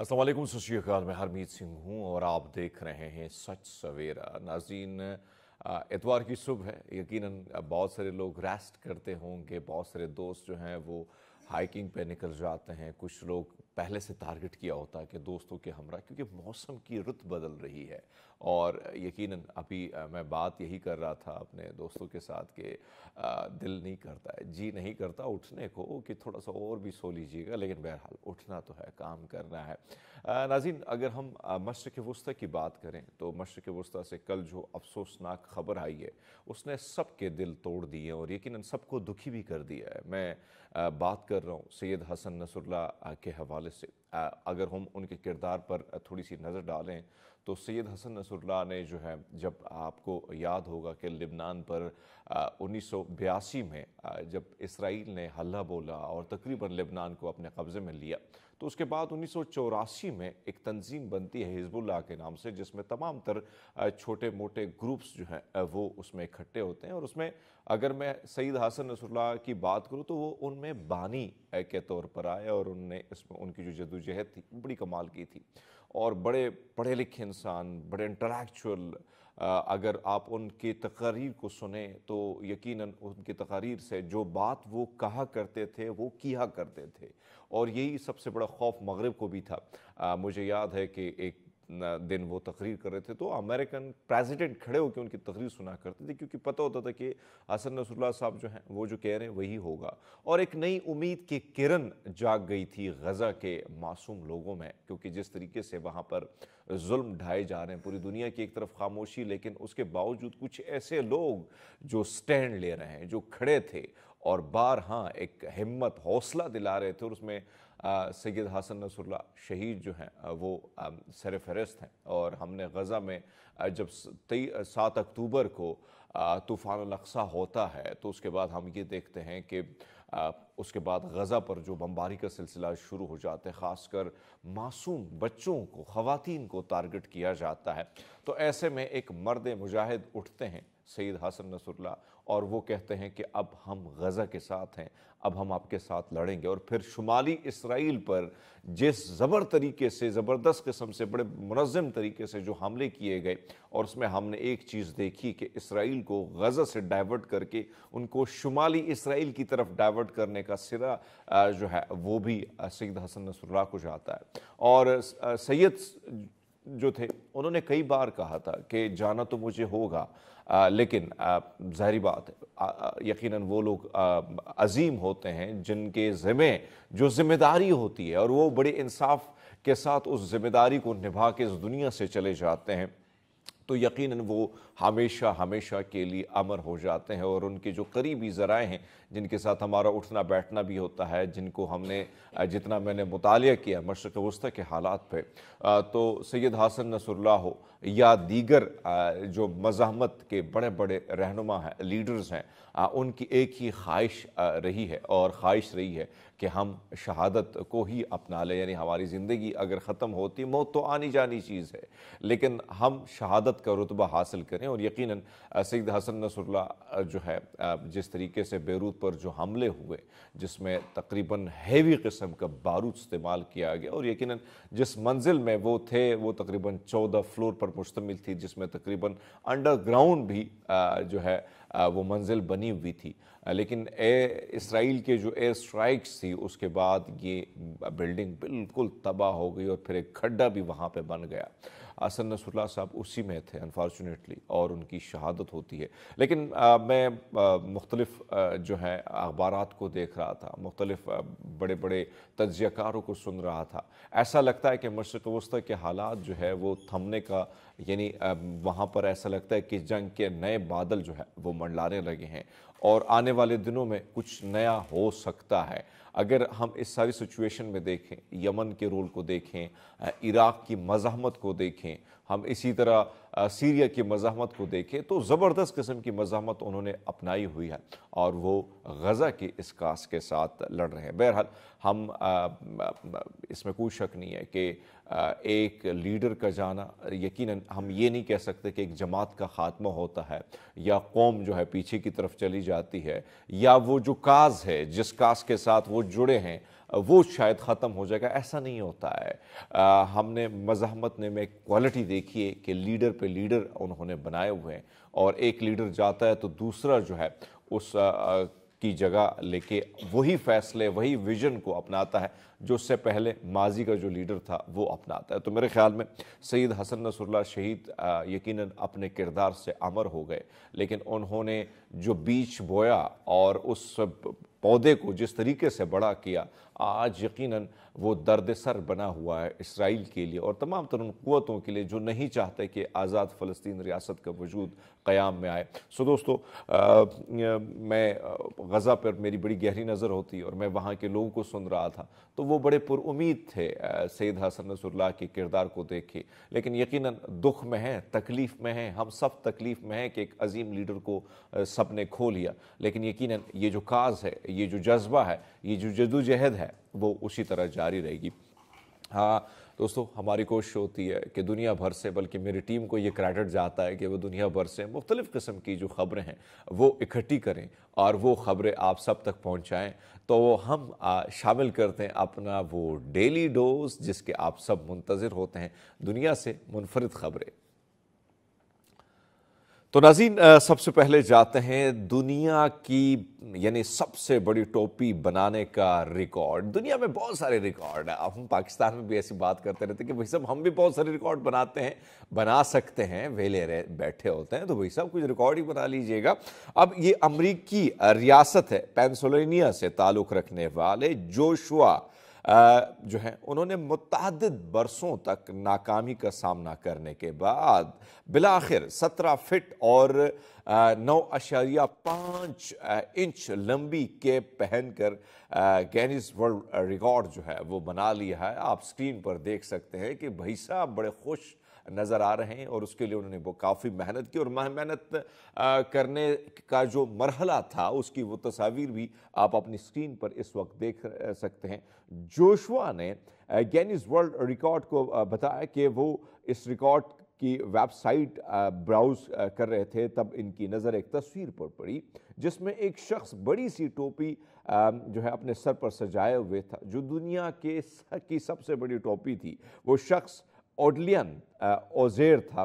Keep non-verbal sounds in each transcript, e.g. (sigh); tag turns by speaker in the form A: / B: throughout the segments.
A: असलम सत मैं हरमीत सिंह हूँ और आप देख रहे हैं सच सवेरा नाजीन एतवार की सुबह है यकीनन बहुत सारे लोग रेस्ट करते होंगे बहुत सारे दोस्त जो हैं वो हाइकिंग पे निकल जाते हैं कुछ लोग पहले से टारगेट किया होता कि दोस्तों के हमरा क्योंकि मौसम की रुत बदल रही है और यकीनन अभी मैं बात यही कर रहा था अपने दोस्तों के साथ कि दिल नहीं करता है जी नहीं करता उठने को कि थोड़ा सा और भी सो लीजिएगा लेकिन बहरहाल उठना तो है काम करना है नाजिन अगर हम मशरक़ वस्ती की बात करें तो मशरक़ वस्ती से कल जो अफसोसनाक खबर आई है उसने सबके दिल तोड़ दिए और यकीन सबको दुखी भी कर दिया है मैं बात कर रहा हूँ सैयद हसन नसरुल्ला के हवाले से अगर हम उनके किरदार पर थोड़ी सी नज़र डालें तो सैयद हसन नसरुल्ला ने जो है जब आपको याद होगा कि लिबनान पर उन्नीस सौ बयासी में जब इसराइल ने हल्ला बोला और तकरीबन लिबनान को अपने कब्ज़े में लिया तो उसके बाद उन्नीस सौ चौरासी में एक तंजीम बनती है हिजबुल्ला के नाम से जिसमें तमाम तर छोटे मोटे ग्रुप्स जो हैं वो उसमें इकट्ठे होते हैं और उसमें अगर मैं सईद हसन नसरुल्ला की बात करूँ तो वो उनमें बानी के तौर पर आए और उनने इसमें उनकी जो जदोजहद थी बड़ी कमाल की थी और बड़े पढ़े लिखे इंसान बड़े इंटलेक्चुअल अगर आप उनकी तकारीर को सुने तो यकीनन उनकी तकारीर से जो बात वो कहा करते थे वो किया करते थे और यही सबसे बड़ा खौफ मगरब को भी था आ, मुझे याद है कि एक दिन वो तकरीर कर रहे थे तो अमेरिकन प्रेसिडेंट खड़े होकर उनकी तकरीर सुना करते थे क्योंकि पता होता था कि हसन नसरुल्ला साहब जो हैं वो जो कह रहे हैं वही होगा और एक नई उम्मीद की किरण जाग गई थी गज़ा के मासूम लोगों में क्योंकि जिस तरीके से वहाँ पर जुल्म ढाए जा रहे हैं पूरी दुनिया की एक तरफ खामोशी लेकिन उसके बावजूद कुछ ऐसे लोग जो स्टैंड ले रहे हैं जो खड़े थे और बार हाँ एक हिम्मत हौसला दिला रहे थे और उसमें सैद हसन नसरुल्ला शहीद जो हैं वो सर फहरस्त हैं और हमने गज़ा में जब तेई सात अक्टूबर को तूफ़ान अक्सा होता है तो उसके बाद हम ये देखते हैं कि उसके बाद गज़ा पर जो बमबारी का सिलसिला शुरू हो जाता है ख़ासकर मासूम बच्चों को ख़वान को टारगेट किया जाता है तो ऐसे में एक मर्द मुजाहिद उठते हैं सैद हसन नसरुल्ला और वो कहते हैं कि अब हम गज़ा के साथ हैं अब हम आपके साथ लड़ेंगे और फिर शुमाली इसराइल पर जिस ज़बर तरीके से ज़बरदस्त किस्म से बड़े मनज़म तरीके से जो हमले किए गए और उसमें हमने एक चीज़ देखी कि इसराइल को गज़ा से डाइवर्ट करके उनको शुमाली इसराइल की तरफ डाइवर्ट करने का सिरा जो है वो भी सैद हसन नसरुल्ला को जाता है और सैयद जो थे उन्होंने कई बार कहा था कि जाना तो मुझे होगा आ, लेकिन जहरी बात है यकीनन वो लोग अजीम होते हैं जिनके ज़िम्मे जो ज़िम्मेदारी होती है और वो बड़े इंसाफ के साथ उस ज़िम्मेदारी को निभा के इस दुनिया से चले जाते हैं तो यकीनन वो हमेशा हमेशा के लिए अमर हो जाते हैं और उनके जो करीबी ज़राए हैं जिनके साथ हमारा उठना बैठना भी होता है जिनको हमने जितना मैंने मुताल किया मशरक़ वस्ती के हालात पे तो सैद हासन नसरुल्ला हो या दीगर जो मज़ामत के बड़े बड़े रहनुमा हैं लीडर्स हैं उनकी एक ही ख्वाहिश रही है और ख्वाहिश रही है कि हम शहादत को ही अपना लें यानी हमारी ज़िंदगी अगर ख़त्म होती मौत तो आनी जानी चीज़ है लेकिन हम शहादत का रुतबा हासिल करें और यकीन सैद हसन नसरुल्ला जो है जिस तरीके से बैरूत पर जो हमले हुए जिसमें तकरीबन हैवी क़स्म का बारूद इस्तेमाल किया गया और यकीन जिस मंजिल में वो थे वो तकरीबन चौदह फ्लोर पर मुश्तमिल थी जिसमें तकरीबन अंडरग्राउंड भी जो है वो मंजिल बनी हुई थी लेकिन ए इसराइल के जो एयर स्ट्राइक्स थी उसके बाद ये बिल्डिंग बिल्कुल तबाह हो गई और फिर एक खड्डा भी वहाँ पे बन गया असन नसुल्ला साहब उसी में थे अनफॉर्चुनेटली और उनकी शहादत होती है लेकिन आ, मैं मुख्तलिफ जो है अखबार को देख रहा था मुख्तलिफ बड़े बड़े तजयकारों को सुन रहा था ऐसा लगता है कि मशरक़ वस्ती के हालात जो है वो थमने का यानी वहाँ पर ऐसा लगता है कि जंग के नए बादल जो है वो मंडलाने लगे हैं और आने वाले दिनों में कुछ नया हो सकता है अगर हम इस सारी सिचुएशन में देखें यमन के रोल को देखें इराक़ की मज़ाहमत को देखें हम इसी तरह सीरिया की मज़ाहमत को देखें तो ज़बरदस्त किस्म की मज़ाहमत उन्होंने अपनाई हुई है और वो गज़ा के इस कास के साथ लड़ रहे हैं बहरहाल हम इसमें कोई शक नहीं है कि एक लीडर का जाना यकीनन हम ये नहीं कह सकते कि एक जमात का ख़ात्मा होता है या कौम जो है पीछे की तरफ चली जाती है या वो जो काज है जिस काज के साथ वो जुड़े हैं वो शायद ख़त्म हो जाएगा ऐसा नहीं होता है आ, हमने मज़ाहमत ने में क्वालिटी देखी है कि लीडर पे लीडर उन्होंने बनाए हुए हैं और एक लीडर जाता है तो दूसरा जो है उस आ, की जगह लेके वही फैसले वही विजन को अपनाता है जो उससे पहले माजी का जो लीडर था वो अपनाता है तो मेरे ख्याल में सईद हसन नसरुल्ला शहीद यकीनन अपने किरदार से अमर हो गए लेकिन उन्होंने जो बीच बोया और उस पौधे को जिस तरीके से बड़ा किया आज यकीनन वो दर्द सर बना हुआ है इसराइल के लिए और तमाम तरन क़वतों के लिए जो नहीं चाहते कि आज़ाद फ़लस्तीन रियासत का वजूद क़याम में आए सो दोस्तों आ, मैं गज़ा पर मेरी बड़ी गहरी नज़र होती और मैं वहाँ के लोगों को सुन रहा था तो वो वो बड़े पुरुद थे सैद हसन नसरुल्ला के किरदार को देखे लेकिन यकीन दुख में हैं तकलीफ़ में हैं हम सब तकलीफ़ में हैं कि एक अजीम लीडर को सब ने खो लिया लेकिन यकीन ये जो काज है ये जो जज्बा है ये जो जदोजहद है वो उसी तरह जारी रहेगी हाँ दोस्तों हमारी कोशिश होती है कि दुनिया भर से बल्कि मेरी टीम को ये क्रेडिट जाता है कि वो दुनिया भर से मुख्तलिफ़ किस्म की जो ख़बरें हैं वो इकट्ठी करें और वो ख़बरें आप सब तक पहुँचाएँ तो हम शामिल करते हैं अपना वो डेली डोज जिसके आप सब मुंतज़र होते हैं दुनिया से मुनफरद ख़बरें तो नाजीन सबसे पहले जाते हैं दुनिया की यानी सबसे बड़ी टोपी बनाने का रिकॉर्ड दुनिया में बहुत सारे रिकॉर्ड अब हम पाकिस्तान में भी ऐसी बात करते रहते हैं कि भाई साहब हम भी बहुत सारे रिकॉर्ड बनाते हैं बना सकते हैं वेले रह बैठे होते हैं तो भाई साहब कुछ रिकॉर्ड ही बना लीजिएगा अब ये अमरीकी रियासत है पेंसोलिनिया से ताल्लुक़ रखने वाले जोशुआ जो है उन्होंने मुतद बरसों तक नाकामी का सामना करने के बाद बिलाखिर सत्रह फिट और नौ अशारिया पाँच इंच लंबी केप पहनकर गैनिस वर्ल्ड रिकॉर्ड जो है वो बना लिया है आप स्क्रीन पर देख सकते हैं कि भाई साहब बड़े खुश नज़र आ रहे हैं और उसके लिए उन्होंने वो काफ़ी मेहनत की और मेहनत करने का जो मरहला था उसकी वो तस्वीर भी आप अपनी स्क्रीन पर इस वक्त देख सकते हैं जोशुआ ने गैनिज वर्ल्ड रिकॉर्ड को बताया कि वो इस रिकॉर्ड की वेबसाइट ब्राउज कर रहे थे तब इनकी नज़र एक तस्वीर पर पड़ी जिसमें एक शख्स बड़ी सी टोपी जो है अपने सर पर सजाए हुए था जो दुनिया के की सबसे बड़ी टोपी थी वो शख्स ओडलियन ओजेर था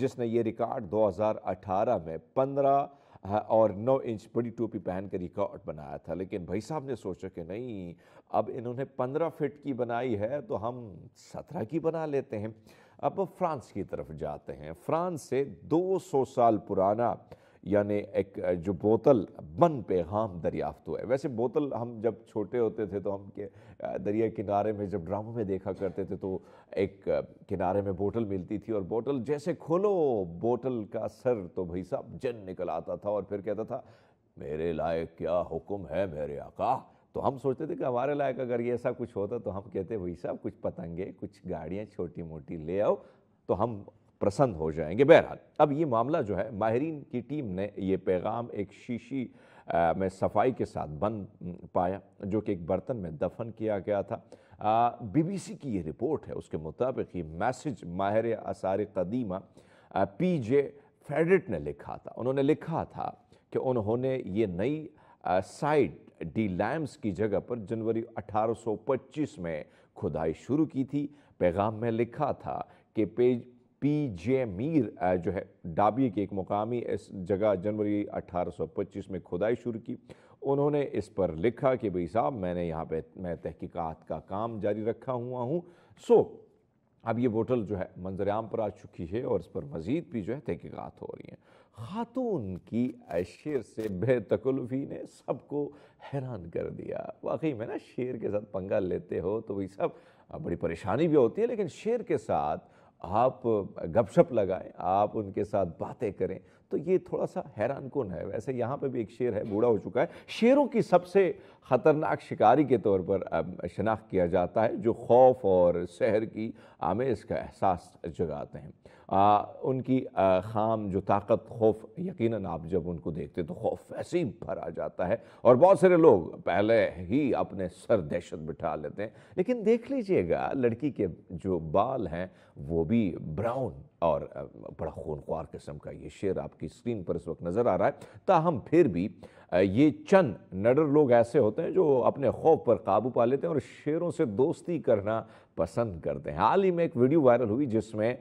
A: जिसने ये रिकॉर्ड 2018 में 15 और 9 इंच बड़ी टोपी पहन के रिकॉर्ड बनाया था लेकिन भाई साहब ने सोचा कि नहीं अब इन्होंने 15 फिट की बनाई है तो हम 17 की बना लेते हैं अब फ्रांस की तरफ जाते हैं फ्रांस से 200 साल पुराना यानी एक जो बोतल बन पैगाम दरियाफ्त हुआ है वैसे बोतल हम जब छोटे होते थे तो हम के दरिया किनारे में जब ड्रामों में देखा करते थे तो एक किनारे में बोतल मिलती थी और बोतल जैसे खोलो बोतल का सर तो भाई साहब जन निकल आता था और फिर कहता था मेरे लायक क्या हुक्म है मेरे आका तो हम सोचते थे कि हमारे लायक अगर ये ऐसा कुछ होता तो हम कहते भाई साहब कुछ पतंगे कुछ गाड़ियाँ छोटी मोटी ले आओ तो हम प्रसन्न हो जाएंगे बहरहाल अब ये मामला जो है माहरीन की टीम ने ये पैगाम एक शीशी में सफाई के साथ बंद पाया जो कि एक बर्तन में दफन किया गया था बी बीबीसी की ये रिपोर्ट है उसके मुताबिक ये मैसेज माहिर आसार कदीमा पी जे फेडरेट ने लिखा था उन्होंने लिखा था कि उन्होंने ये नई साइट डी लैम्स की जगह पर जनवरी 1825 में खुदाई शुरू की थी पैगाम में लिखा था कि पेज पी जे मीर जो है डाबी के एक मुकामी इस जगह जनवरी 1825 में खुदाई शुरू की उन्होंने इस पर लिखा कि भाई साहब मैंने यहाँ पे मैं तहकीकात का काम जारी रखा हुआ हूँ सो अब ये बोटल जो है मंजरेआम पर आ चुकी है और इस पर मज़ीद भी जो है तहकीक़ात हो रही हैं खातून की शेर से बेतकल्फ़ी ने सबको हैरान कर दिया वाकई में ना शेर के साथ पंगा लेते हो तो वही सब बड़ी परेशानी भी होती है लेकिन शेर के साथ आप गपशप लगाएं आप उनके साथ बातें करें तो ये थोड़ा सा हैरान कौन है वैसे यहाँ पर भी एक शेर है बूढ़ा हो चुका है शेरों की सबसे ख़तरनाक शिकारी के तौर पर शनाख्त किया जाता है जो खौफ और शहर की आमेज़ का एहसास जगाते हैं आ, उनकी आ, खाम जो ताकत खौफ यकीनन आप जब उनको देखते तो खौफ वैसे ही भर आ जाता है और बहुत सारे लोग पहले ही अपने सर दहशत बिठा लेते हैं लेकिन देख लीजिएगा लड़की के जो बाल हैं वो भी ब्राउन और बड़ा खूनख्वार किस्म का ये शेर आपकी स्क्रीन पर इस वक्त नज़र आ रहा है ताहम फिर भी ये चंद नडर लोग ऐसे होते हैं जो अपने खौफ पर काबू पा लेते हैं और शेरों से दोस्ती करना पसंद करते हैं हाल ही में एक वीडियो वायरल हुई जिसमें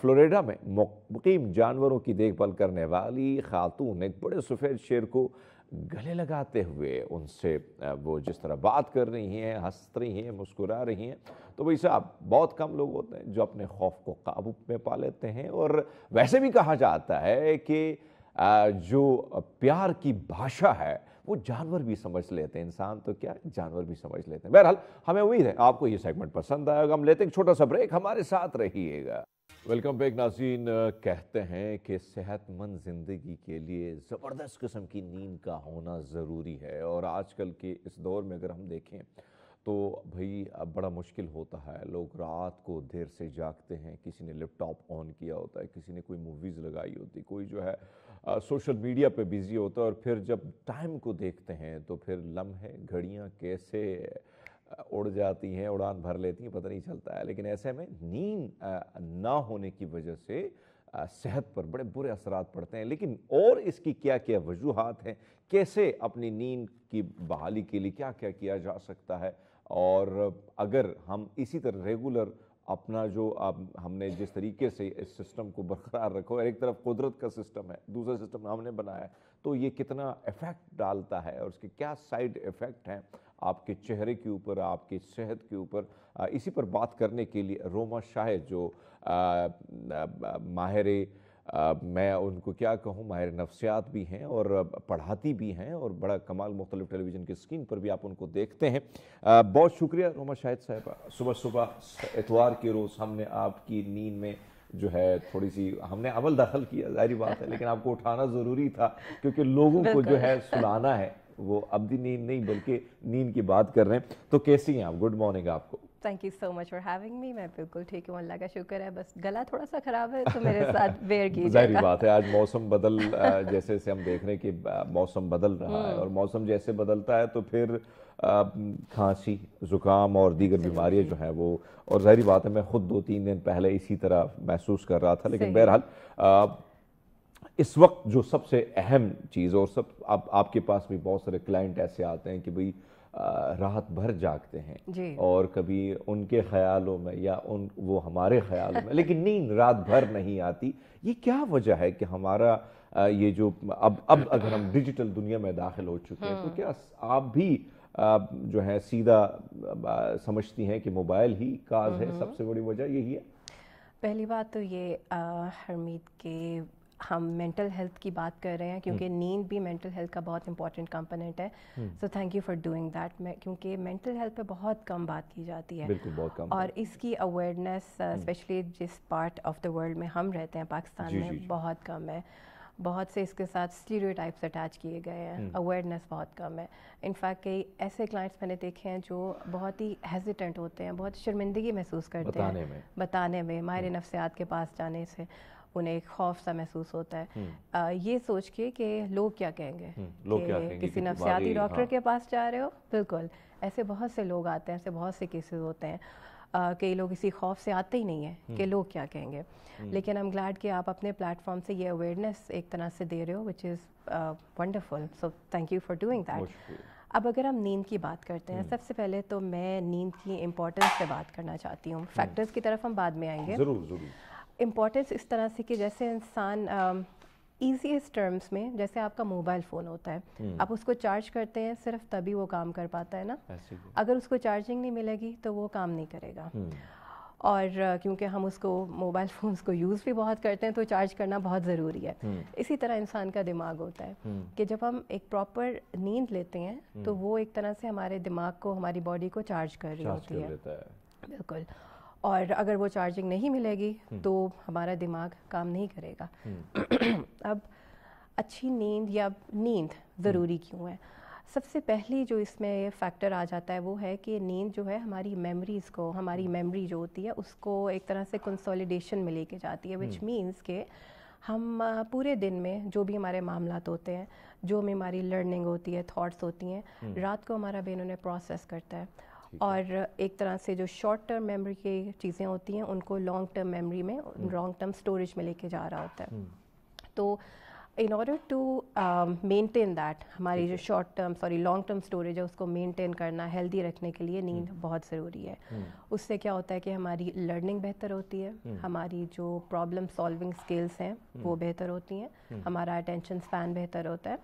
A: फ्लोरिडा में मुकीम जानवरों की देखभाल करने वाली खातून एक बड़े सफ़ेद शेर को गले लगाते हुए उनसे वो जिस तरह बात कर रही हैं हंस रही हैं मुस्कुरा रही हैं तो भाई साहब बहुत कम लोग होते हैं जो अपने खौफ को काबू में पा लेते हैं और वैसे भी कहा जाता है कि जो प्यार की भाषा है वो जानवर भी समझ लेते हैं इंसान तो क्या जानवर भी समझ लेते हैं बहरहाल हमें उम्मीद है आपको ये सेगमेंट पसंद आएगा हम लेते हैं छोटा सा ब्रेक हमारे साथ रहिएगा वेलकम बैक नाजीन कहते हैं कि सेहतमंद ज़िंदगी के लिए ज़बरदस्त किस्म की नींद का होना ज़रूरी है और आजकल के इस दौर में अगर हम देखें तो भाई अब बड़ा मुश्किल होता है लोग रात को देर से जागते हैं किसी ने लैपटॉप ऑन किया होता है किसी ने कोई मूवीज़ लगाई होती कोई जो है आ, सोशल मीडिया पे बिज़ी होता है और फिर जब टाइम को देखते हैं तो फिर लम्हे घड़ियाँ कैसे उड़ जाती हैं उड़ान भर लेती हैं पता नहीं चलता है लेकिन ऐसे में नींद ना होने की वजह से सेहत पर बड़े बुरे असरात पड़ते हैं लेकिन और इसकी क्या क्या वजूहत हैं कैसे अपनी नींद की बहाली के लिए क्या क्या किया जा सकता है और अगर हम इसी तरह रेगुलर अपना जो आप हमने जिस तरीके से इस सिस्टम को बरकरार रखो एक तरफ कुदरत का सिस्टम है दूसरा सिस्टम हमने बनाया तो ये कितना इफ़ेक्ट डालता है और उसके क्या साइड इफ़ेक्ट हैं आपके चेहरे के ऊपर आपकी सेहत के ऊपर इसी पर बात करने के लिए रोमा शाह जो माहिर मैं उनको क्या कहूँ माहिर नफ्सियात भी हैं और पढ़ाती भी हैं और बड़ा कमाल मुख्तलिफ टेलीविज़न की स्क्रीन पर भी आप उनको देखते हैं बहुत शुक्रिया रोमा शाहिद साहब सुबह सुबह इतवार के रोज़ हमने आपकी नींद में जो है थोड़ी सी हमने अमल दखल किया जाहिर बात है लेकिन आपको उठाना ज़रूरी था क्योंकि लोगों को जो है सुलाना है वो अब दी नींद नहीं बल्कि नींद की बात कर रहे हैं तो कैसी हैं आप गुड मॉर्निंग आपको
B: thank you so much for having me मैं बिल्कुल ठीक हूँ अल्लाह का शुक्र है बस गला थोड़ा सा ख़राब है तो मेरे साथ वेयर (laughs) की जाहिर बात है
A: आज मौसम बदल जैसे जैसे हम देख रहे हैं कि मौसम बदल रहा है हम्म। और मौसम जैसे बदलता है तो फिर खांसी ज़ुकाम और दीगर बीमारियां जो है वो और जाहिर बात है मैं ख़ुद दो तीन दिन पहले इसी तरह महसूस कर रहा था लेकिन बहरहाल इस वक्त जो सबसे अहम चीज़ और सब आप आपके पास भी बहुत सारे क्लाइंट ऐसे आते हैं कि भाई राहत भर जागते हैं और कभी उनके ख्यालों में या उन वो हमारे ख्यालों में लेकिन नींद रात भर नहीं आती ये क्या वजह है कि हमारा ये जो अब अब अगर हम डिजिटल दुनिया में दाखिल हो चुके हैं तो हम्म। क्या आप भी जो है सीधा समझती हैं कि मोबाइल ही काज है हम्म। सबसे बड़ी वजह यही है
B: पहली बात तो ये हरमीत के हम मेंटल हेल्थ की बात कर रहे हैं क्योंकि हम्म। नींद भी मेंटल हेल्थ का बहुत इंपॉर्टेंट कंपोनेंट है so thank you for doing that क्योंकि मेंटल हेल्थ पे बहुत कम बात की जाती है बिल्कुल बहुत कम और इसकी अवेयरनेस स्पेशली uh, हम्म। जिस पार्ट ऑफ द वर्ल्ड में हम रहते हैं पाकिस्तान जी, में जी, बहुत कम है बहुत से इसके साथ स्टीरियोटाइप्स अटैच किए गए हैं अवेयरनेस हम्म। बहुत कम है इनफैक्ट कई ऐसे क्लाइंट्स मैंने देखे हैं जो बहुत ही हेजिटेंट होते हैं बहुत शर्मिंदगी महसूस करते बताने हैं में। बताने में माहिर नफ्सियात के पास जाने से उन्हें खौफ सा महसूस होता है आ, हम्म। ये सोच के कि लोग क्या कहेंगे हम्म, लोग क्या कहेंगे किसी नफसियाती हाँ। डॉक्टर हाँ। के पास जा रहे हो बिल्कुल ऐसे बहुत से लोग आते हैं ऐसे बहुत से केसेस होते हैं कई लोग इसी खौफ से आते ही नहीं है कि हम्म। लोग क्या कहेंगे लेकिन आई एम ग्लैड कि आप अपने प्लेटफॉर्म से ये अवेयरनेस एक तरह से दे रहे हो which is wonderful so thank you for doing that अब अगर हम नींद की बात करते हैं सबसे पहले तो मैं नींद की इम्पोर्टेंस से बात करना चाहती हूँ फैक्टर्स की तरफ हम बाद में आएंगे ज़रूर ज़रूर इम्पोर्टेंस इस तरह से कि जैसे इंसान ईजीएस्ट टर्म्स में जैसे आपका मोबाइल फ़ोन होता है हम्म। आप उसको चार्ज करते हैं सिर्फ तभी वो काम कर पाता है ना अगर उसको चार्जिंग नहीं मिलेगी तो वो काम नहीं करेगा हम्म। और क्योंकि हम उसको मोबाइल फ़ोन्स को यूज़ भी बहुत करते हैं तो चार्ज करना बहुत ज़रूरी है हम्म। इसी तरह इंसान का दिमाग होता है कि जब हम एक प्रॉपर नींद लेते हैं तो वो एक तरह से हमारे दिमाग को हमारी बॉडी को चार्ज कर रही होती है बिल्कुल और अगर वो चार्जिंग नहीं मिलेगी हम्म। तो हमारा दिमाग काम नहीं करेगा हम्म। (clears throat) अब अच्छी नींद या नींद ज़रूरी हम्म। क्यों है सबसे पहली जो इसमें फैक्टर आ जाता है वो है कि नींद जो है हमारी मेमोरीज़ को हमारी मेमोरी जो होती है उसको एक तरह से कंसोलिडेशन में लेके जाती है विच मीन्स के हम पूरे दिन में जो भी हमारे मामला होते हैं जो भी हमारी लर्निंग होती है थॉट्स होती हैं रात को हमारा ब्रेन उन्हें प्रोसेस करता है और एक तरह से जो शॉर्ट टर्म मेमोरी की चीज़ें होती हैं उनको लॉन्ग टर्म मेमोरी में लॉन्ग टर्म स्टोरेज में लेके जा रहा होता है हम्म। तो in order to maintain that हमारी जो short term sorry long term storage है उसको मेंटेन करना हेल्दी रखने के लिए नींद हम्म। बहुत ज़रूरी है हम्म। उससे क्या होता है कि हमारी लर्निंग बेहतर होती है हमारी जो प्रॉब्लम सॉल्विंग स्किल्स हैं वो बेहतर होती हैं हमारा अटेंशन स्पैन बेहतर होता है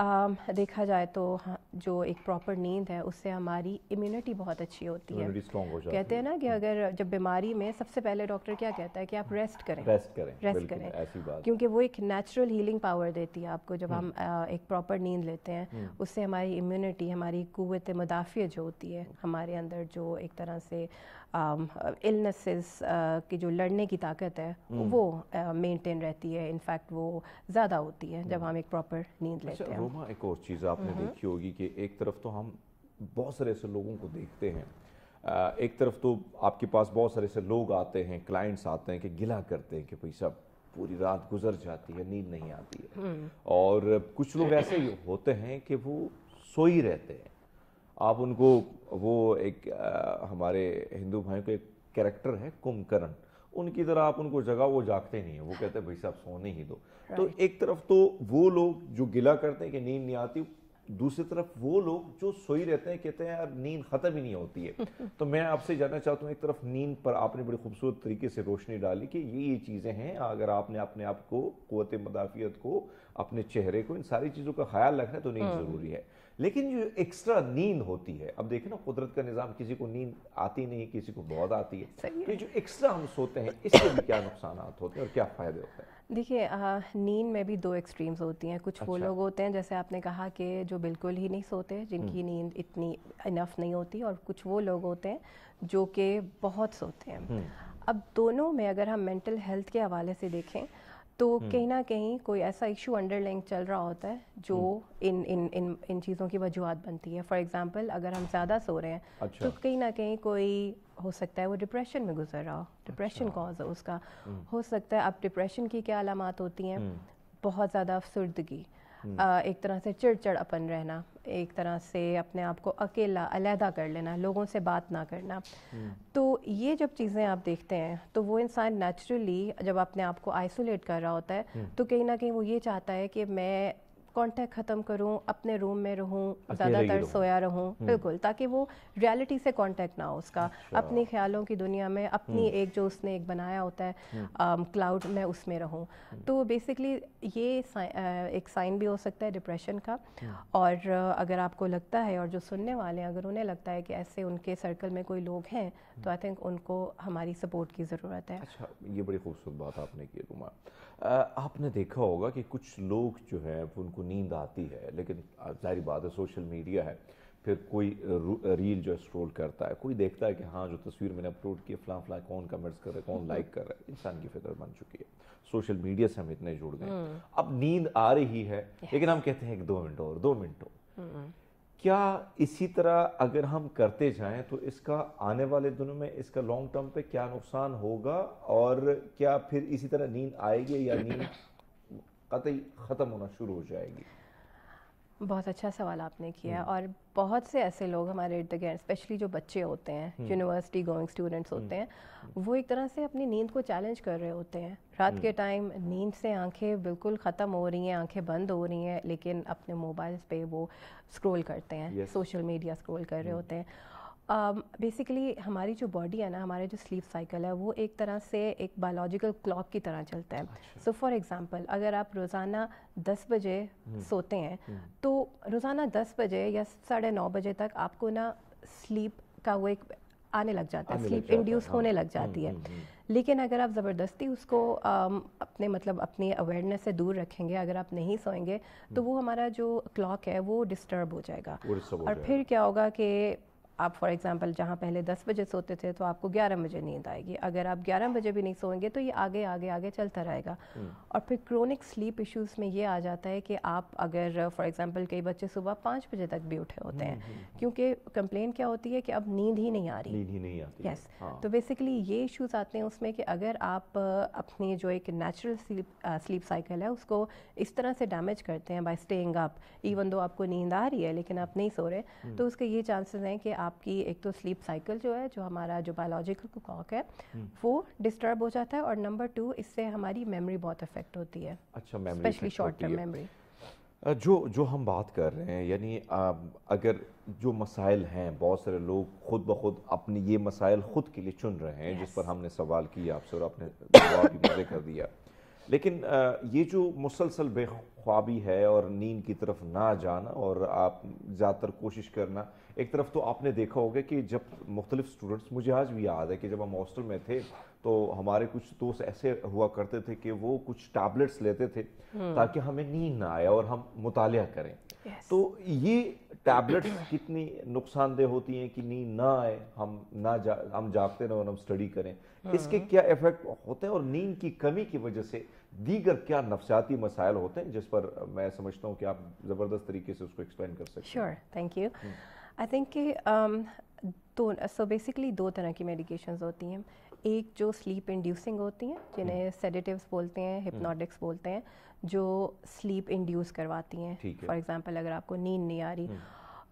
B: देखा जाए तो हाँ, जो एक प्रॉपर नींद है उससे हमारी इम्यूनिटी बहुत अच्छी होती है हो कहते हैं ना कि अगर जब बीमारी में सबसे पहले डॉक्टर क्या कहता है कि आप रेस्ट करें रेस्ट करें रेस्ट करें ऐसी बात क्योंकि वो एक नेचुरल हीलिंग पावर देती है आपको जब हम्म। हम एक प्रॉपर नींद लेते हैं हम्म। उससे हमारी इम्यूनिटी हमारी कुत मुदाफ़ियत जो होती है हम्म। हमारे अंदर जो एक तरह से इलनेसेस um, uh, की जो लड़ने की ताकत है hmm. वो मेंटेन uh, रहती है इनफैक्ट वो ज़्यादा होती है जब hmm. हम एक प्रॉपर नींद अच्छा, लेते हैं रोमा एक और चीज़ आपने mm-hmm. देखी
A: होगी कि एक तरफ तो हम बहुत सारे ऐसे लोगों को देखते हैं uh, एक तरफ तो आपके पास बहुत सारे ऐसे लोग आते हैं क्लाइंट्स आते हैं कि गिला करते हैं कि भाई साहब पूरी रात गुजर जाती है नींद नहीं आती है hmm. और कुछ लोग ऐसे होते हैं कि वो सोई रहते हैं आप उनको वो एक आ, हमारे हिंदू भाई को एक कैरेक्टर है कुंभकर्ण उनकी तरह आप उनको जगह वो जागते नहीं है वो कहते हैं भाई साहब सोने ही दो तो एक तरफ तो वो लोग जो गिला करते हैं कि नींद नहीं आती दूसरी तरफ वो लोग जो सोई रहते हैं कहते हैं यार नींद ख़त्म ही नहीं होती है (laughs) तो मैं आपसे जानना चाहता हूँ एक तरफ नींद पर आपने बड़ी खूबसूरत तरीके से रोशनी डाली कि ये ये चीज़ें हैं अगर आपने अपने आप को क़वत मदाफियत को अपने चेहरे को इन सारी चीज़ों का ख्याल रखना है तो नींद हाँ। ज़रूरी है लेकिन जो एक्स्ट्रा नींद होती है अब देखें ना कुदरत का निज़ाम किसी को नींद आती नहीं किसी को बहुत आती है तो जो एक्स्ट्रा हम सोते हैं इससे भी क्या नुकसान होते हैं और क्या फ़ायदे होते हैं
B: देखिए नींद में भी दो एक्सट्रीम्स होती हैं कुछ अच्छा। वो लोग होते हैं जैसे आपने कहा कि जो बिल्कुल ही नहीं सोते जिनकी हम्म। नींद इतनी इनफ नहीं होती और कुछ वो लोग होते हैं जो कि बहुत सोते हैं हम्म। अब दोनों में अगर हम मेंटल हेल्थ के हवाले से देखें तो हम्म। कहीं ना कहीं कोई ऐसा इशू अंडरलिंग चल रहा होता है जो हम्म। इन इन इन इन चीज़ों की वजूहत बनती है फॉर एग्जांपल अगर हम ज़्यादा सो रहे हैं अच्छा। तो कहीं ना कहीं कोई हो सकता है वो डिप्रेशन में गुजर रहा हो डिप्रेशन अच्छा। कॉज है उसका हम्म। हो सकता है अब डिप्रेशन की क्या अलामत होती हैं बहुत ज़्यादा अफसरदगी एक तरह से चिड़चिड़ अपन रहना एक तरह से अपने आप को अकेला अलहदा कर लेना लोगों से बात ना करना हम्म। तो ये जब चीज़ें आप देखते हैं तो वो इंसान नेचुरली जब अपने आप को आइसोलेट कर रहा होता है हम्म। तो कहीं ना कहीं वो ये चाहता है कि मैं कांटेक्ट ख़त्म करूं अपने रूम में रहूं ज़्यादातर सोया रहूं हम्म। बिल्कुल ताकि वो रियलिटी से कांटेक्ट ना हो उसका अच्छा। अपने ख्यालों की दुनिया में अपनी हम्म। एक जो उसने एक बनाया होता है क्लाउड हम्म। में उसमें रहूं तो बेसिकली ये एक साइन भी हो सकता है डिप्रेशन का और अगर आपको लगता है और जो सुनने वाले हैं अगर उन्हें लगता है कि ऐसे उनके सर्कल में कोई लोग हैं तो आई थिंक उनको हमारी सपोर्ट की ज़रूरत है
A: अच्छा ये बड़ी खूबसूरत बात आपने की रुमा आपने देखा होगा कि कुछ लोग जो हैं उनको उनको नींद आती है लेकिन जाहिर बात है सोशल मीडिया है फिर कोई रील जो स्क्रॉल करता है कोई देखता है कि हाँ जो तस्वीर मैंने अपलोड की फ्लां फ्लां कौन कमेंट्स कर रहा है कौन हम्म। लाइक कर रहा है इंसान की फिक्र बन चुकी है सोशल मीडिया से हम इतने जुड़ गए हम्म। अब नींद आ रही है लेकिन हम कहते हैं एक दो मिनट और दो मिनट और हम्म। क्या इसी तरह अगर हम करते जाएं तो इसका आने वाले दिनों में इसका लॉन्ग टर्म पे क्या नुकसान होगा और क्या फिर इसी तरह नींद आएगी या नींद कतई ख़त्म होना शुरू हो जाएगी
B: बहुत अच्छा सवाल आपने किया हम्म। और बहुत से ऐसे लोग हमारे इर्द गिर्द स्पेशली जो बच्चे होते हैं यूनिवर्सिटी गोइंग स्टूडेंट्स होते हम्म। हैं वो एक तरह से अपनी नींद को चैलेंज कर रहे होते हैं रात के टाइम हम्म। नींद से आंखें बिल्कुल ख़त्म हो रही हैं आंखें बंद हो रही हैं लेकिन अपने मोबाइल्स पे वो स्क्रॉल करते हैं सोशल मीडिया स्क्रॉल कर रहे होते हैं बेसिकली um, हमारी जो बॉडी है ना हमारे जो स्लीप साइकिल है वो एक तरह से एक बायोलॉजिकल क्लॉक की तरह चलता है सो फॉर एग्जांपल अगर आप रोज़ाना 10 बजे हम्म। सोते हैं हम्म। तो रोज़ाना 10 बजे या साढ़े नौ बजे तक आपको ना स्लीप का वो एक आने लग जाता है स्लीप इंड्यूस हाँ। होने लग जाती है हम्म, लेकिन अगर आप ज़बरदस्ती उसको um, अपने मतलब अपनी अवेयरनेस से दूर रखेंगे अगर आप नहीं सोएंगे तो वो हमारा जो क्लॉक है वो डिस्टर्ब हो जाएगा
C: और फिर
B: क्या होगा कि आप फॉर एग्ज़ाम्पल जहाँ पहले दस बजे सोते थे तो आपको ग्यारह बजे नींद आएगी अगर आप ग्यारह बजे भी नहीं सोएंगे तो ये आगे आगे आगे चलता रहेगा हम्म। और फिर क्रोनिक स्लीप इश्यूज़ में ये आ जाता है कि आप अगर फॉर एग्ज़ाम्पल कई बच्चे सुबह पाँच बजे तक भी उठे होते हम्म, हैं हम्म, क्योंकि कंप्लेन क्या होती है कि अब नींद ही नहीं आ रही
C: नींद ही नहीं आती यस हाँ। तो
B: बेसिकली ये इश्यूज़ आते हैं उसमें कि अगर आप अपनी जो एक नेचुरल स्लीप साइकिल है उसको इस तरह से डैमेज करते हैं bye staying up even though आपको नींद आ रही है लेकिन आप नहीं सो रहे तो उसके ये चांसेस हैं कि आप आपकी एक तो स्लीप साइकिल जो है जो हमारा जो बायोलॉजिकल क्लॉक है हम्म। वो डिस्टर्ब हो जाता है और नंबर टू इससे हमारी मेमोरी बहुत अफेक्ट होती है
A: अच्छा memory specially short term memory जो जो हम बात कर रहे हैं यानी अगर जो मसाइल हैं बहुत सारे लोग खुद ब खुद अपने ये मसाइल खुद के लिए चुन रहे हैं yes. जिस पर हमने सवाल किया आपसे और आपने जवाब भी मजे कर दिया लेकिन ये जो मुसलसल बेख्वाबी है और नींद की तरफ ना जाना और आप ज़्यादातर कोशिश करना एक तरफ तो आपने देखा होगा कि जब मुख्तलिफ स्टूडेंट्स मुझे आज भी याद है कि जब हम हॉस्टल में थे तो हमारे कुछ दोस्त ऐसे हुआ करते थे कि वो कुछ टैबलेट्स लेते थे हम्म। ताकि हमें नींद ना आए और हम मुताल करें तो ये टैबलेट्स (clears throat) कितनी नुकसानदेह होती हैं कि नींद ना आए हम ना जा हम जागते रहें और हम स्टडी करें हम्म। इसके क्या इफेक्ट होते हैं और नींद की कमी की वजह से दीगर क्या नफसियाती मसाइल होते हैं जिस पर मैं समझता हूँ कि आप ज़बरदस्त तरीके से उसको एक्सप्लेन कर सकते हैं sure
B: thank you I think कि um, दो सो बेसिकली दो तरह की मेडिकेशंस होती हैं एक जो स्लीप इंड्यूसिंग होती हैं जिन्हें सेडेटिव्स हम्म। बोलते हैं हिप्नोटिक्स हम्म। बोलते हैं जो स्लीप इंड्यूस करवाती हैं फॉर एग्जांपल अगर आपको नींद नहीं आ रही हम्म।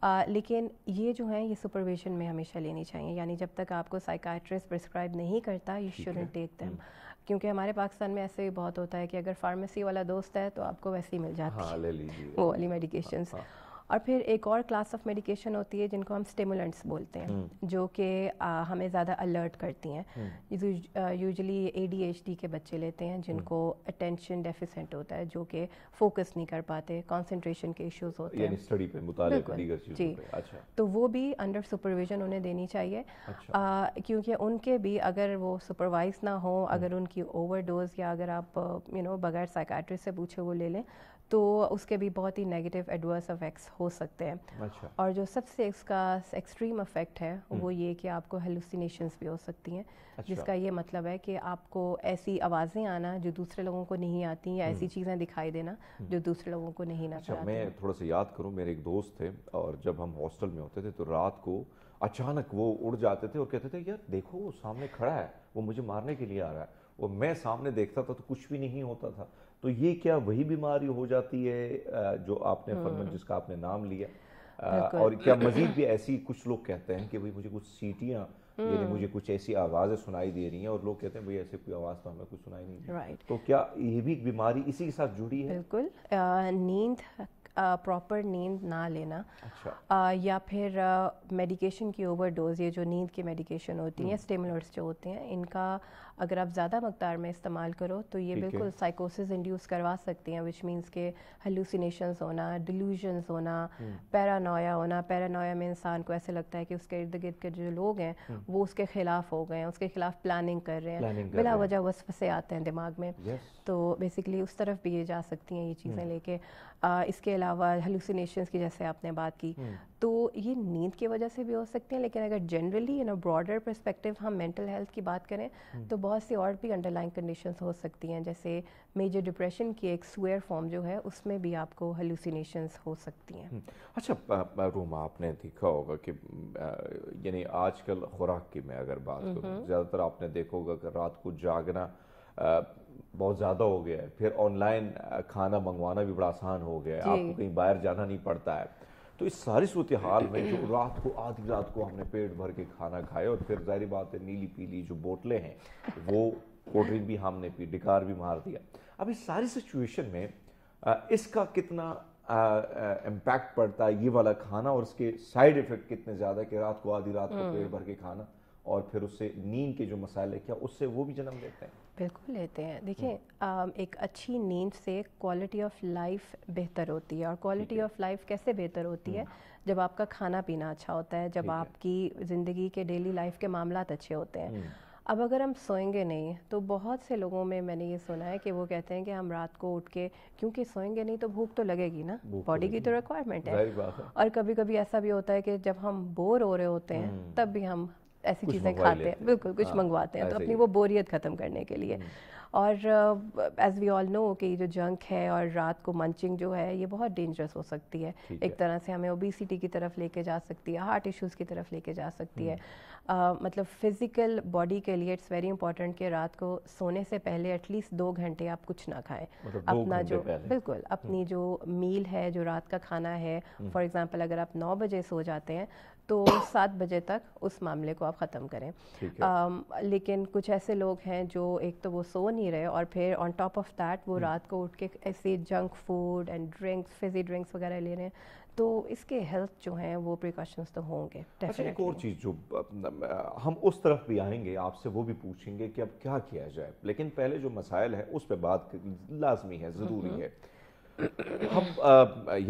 B: आ, लेकिन ये जो है ये सुपरविजन में हमेशा लेनी चाहिए यानी जब तक आपको साइकाट्रिस्ट प्रिस्क्राइब नहीं करता यू शुडेंट टेक दैम क्योंकि हमारे पाकिस्तान में ऐसे भी बहुत होता है कि अगर फार्मेसी वाला दोस्त है तो आपको वैसे ही मिल जाती हाँ, है वो वाली मेडिकेशंस हाँ, हाँ. और फिर एक और क्लास ऑफ मेडिकेशन होती है जिनको हम स्टिमुलेंट्स बोलते हैं हम्म। जो कि हमें ज़्यादा अलर्ट करती हैं हम्म। यूजली ए के बच्चे लेते हैं जिनको अटेंशन हम्म। डेफिसेंट होता है जो कि फोकस नहीं कर पाते कॉन्सेंट्रेशन के इश्यूज होते हैं स्टडी पे जी अच्छा। तो वो भी अंडर सुपरविजन उन्हें देनी चाहिए अच्छा। क्योंकि उनके भी अगर वो सुपरवाइज ना हो अगर उनकी ओवरडोज या अगर आप यू नो बगैर साइकाट्रिस्ट से पूछे वो ले लें तो उसके भी बहुत ही नेगेटिव एडवर्स इफेक्ट्स हो सकते हैं अच्छा। और जो सबसे इसका एक्सट्रीम इफेक्ट है हम्म। वो ये कि आपको हेलुसिनेशंस भी हो सकती हैं अच्छा। जिसका ये मतलब है कि आपको ऐसी आवाज़ें आना जो दूसरे लोगों को नहीं आती या ऐसी हम्म। चीज़ें दिखाई देना हम्म। जो दूसरे लोगों को नहीं ना अच्छा, मैं
A: थोड़ा सा याद करूँ मेरे एक दोस्त थे और जब हम हॉस्टल में होते थे तो रात को अचानक वो उड़ जाते थे और कहते थे यार देखो वो सामने खड़ा है वो मुझे मारने के लिए आ रहा है और मैं सामने देखता था तो कुछ भी नहीं होता था तो ये क्या वही बीमारी हो जाती है जो आपने हम्म। फरमन जिसका आपने नाम लिया और क्या मजीद भी ऐसी कुछ लोग कहते हैं कि भाई मुझे कुछ सीटियाँ यानी हम्म। मुझे कुछ ऐसी आवाज़ें सुनाई दे रही हैं और लोग कहते हैं भाई ऐसे कोई आवाज़ तो हमें कुछ सुनाई नहीं दे तो क्या ये भी बीमारी इसी के साथ जुड़ी है बिल्कुल
B: नींद प्रॉपर नींद ना लेना अच्छा। आ, या फिर मेडिकेशन की ओवरडोज ये जो नींद की मेडिकेशन होती है स्टेमुलर्स हम्म। जो होते हैं इनका अगर आप ज़्यादा मकदार में इस्तेमाल करो तो ये बिल्कुल साइकोसिस इंड्यूस करवा सकती हैं विच मीन्स के हलूसिनेशंस होना डिलूजन्स होना पैरानोया हम्म। होना पैरानोया में इंसान को ऐसे लगता है कि उसके इर्द गिर्द के जो लोग हैं हम्म। वो उसके खिलाफ हो गए हैं उसके खिलाफ प्लानिंग कर रहे हैं बिला वजह वसफसे आते हैं दिमाग में तो बेसिकली उस तरफ भी ये जा सकती हैं ये चीज़ें हम्म। लेके इसके अलावा हलूसिनेशन की जैसे आपने बात की तो ये नींद की वजह से भी हो सकते हैं लेकिन अगर generally in a broader perspective हम मेंटल हेल्थ की बात करें हम्म। तो बहुत सी और भी अंडरलाइन कंडीशन हो सकती हैं जैसे मेजर डिप्रेशन की एक स्वेयर फॉर्म जो है उसमें भी आपको हेलुसिनेशंस हो सकती हैं
A: हम्म। अच्छा रूमा आपने देखा होगा कि यानी आजकल खुराक की मैं अगर बात हम्म, करूँ ज़्यादातर आपने देखा होगा कि रात को जागना बहुत ज़्यादा हो गया है फिर ऑनलाइन खाना मंगवाना भी बड़ा आसान हो गया है आपको कहीं बाहर जाना नहीं पड़ता है तो इस सारी सूरत हाल में जो रात को आधी रात को हमने पेट भर के खाना खाया और फिर जाहिर बात है नीली पीली जो बोतलें हैं वो कोल्ड ड्रिंक भी हमने पी डिकार भी मार दिया अब इस सारी सिचुएशन में इसका कितना इम्पैक्ट पड़ता है ये वाला खाना और इसके साइड इफ़ेक्ट कितने ज़्यादा कि रात को आधी रात को हम्म। पेट भर के खाना और फिर उससे नींद के जो मसाले क्या उससे वो भी जन्म लेते हैं
B: बिल्कुल लेते हैं देखिए हम्म। एक अच्छी नींद से क्वालिटी ऑफ लाइफ बेहतर होती है और क्वालिटी ऑफ लाइफ कैसे बेहतर होती है हम्म। जब आपका खाना पीना अच्छा होता है जब आपकी ज़िंदगी के डेली लाइफ के मामला अच्छे होते हैं हम्म। अब अगर हम सोएंगे नहीं तो बहुत से लोगों में मैंने ये सुना है कि वो कहते हैं कि हम रात को उठ के क्योंकि सोएंगे नहीं तो भूख तो लगेगी ना बॉडी तो की तो रिक्वायरमेंट है और कभी कभी ऐसा भी होता है कि जब हम बोर हो रहे होते हैं तब भी हम ऐसी चीज़ें खाते हैं बिल्कुल कुछ हाँ, मंगवाते हैं तो अपनी वो बोरियत ख़त्म करने के लिए हम्म। और एज़ वी ऑल नो कि जो जंक है और रात को मंचिंग जो है ये बहुत डेंजरस हो सकती है एक तरह से हमें ओबीसिटी की तरफ लेके जा सकती है हार्ट इश्यूज़ की तरफ लेके जा सकती है uh, मतलब फ़िज़िकल बॉडी के लिए इट्स वेरी इंपॉर्टेंट कि रात को सोने से पहले एटलीस्ट दो घंटे आप कुछ ना खाएं मतलब अपना जो बिल्कुल अपनी हम्म। जो मील है जो रात का खाना है फॉर एग्ज़ाम्पल अगर आप नौ बजे सो जाते हैं तो सात बजे तक उस मामले को आप ख़त्म करें
C: आ,
B: लेकिन कुछ ऐसे लोग हैं जो एक तो वो सो नहीं रहे और फिर ऑन टॉप ऑफ दैट वो हम्म। रात को उठ के ऐसे junk food and drinks fizzy drinks वगैरह ले रहे हैं तो इसके हेल्थ जो हैं वो प्रिकॉशंस तो होंगे
A: अच्छा एक और चीज़ जो हम उस तरफ भी आएंगे आपसे वो भी पूछेंगे कि अब क्या किया जाए लेकिन पहले जो मसाइल है उस पर बात लाजमी है ज़रूरी है हम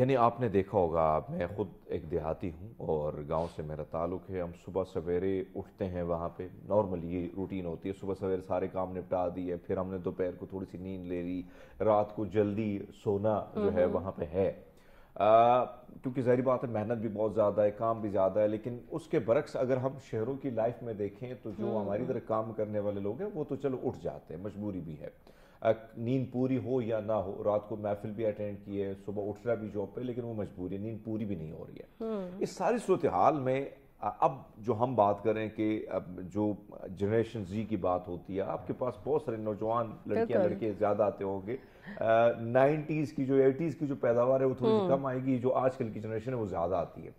A: यानी आपने देखा होगा मैं ख़ुद एक देहाती हूँ और गांव से मेरा ताल्लुक़ है हम सुबह सवेरे उठते हैं वहाँ पे नॉर्मली ये रूटीन होती है सुबह सवेरे सारे काम निपटा दिए फिर हमने दोपहर को थोड़ी सी नींद ले ली रात को जल्दी सोना जो है वहाँ पे है क्योंकि जहरी बात है मेहनत भी बहुत ज़्यादा है काम भी ज़्यादा है लेकिन उसके बरक्स अगर हम शहरों की लाइफ में देखें तो जो हम्म। हमारी तरह काम करने वाले लोग हैं वो तो चलो उठ जाते हैं मजबूरी भी है नींद पूरी हो या ना हो रात को महफिल भी अटेंड की है सुबह उठ रहा भी जॉब पे लेकिन वो मजबूरी है नींद पूरी भी नहीं हो रही है हम्म। इस सारी सूरत हाल में अब जो हम बात करें कि अब जो जनरेशन जी की बात होती है आपके पास बहुत सारे नौजवान लड़कियां लड़के ज़्यादा आते होंगे नाइन्टीज़ की जो एटीज़ की जो पैदावार है वो थोड़ी हम्म। कम आएगी जो आजकल की जनरेशन है वो ज़्यादा आती है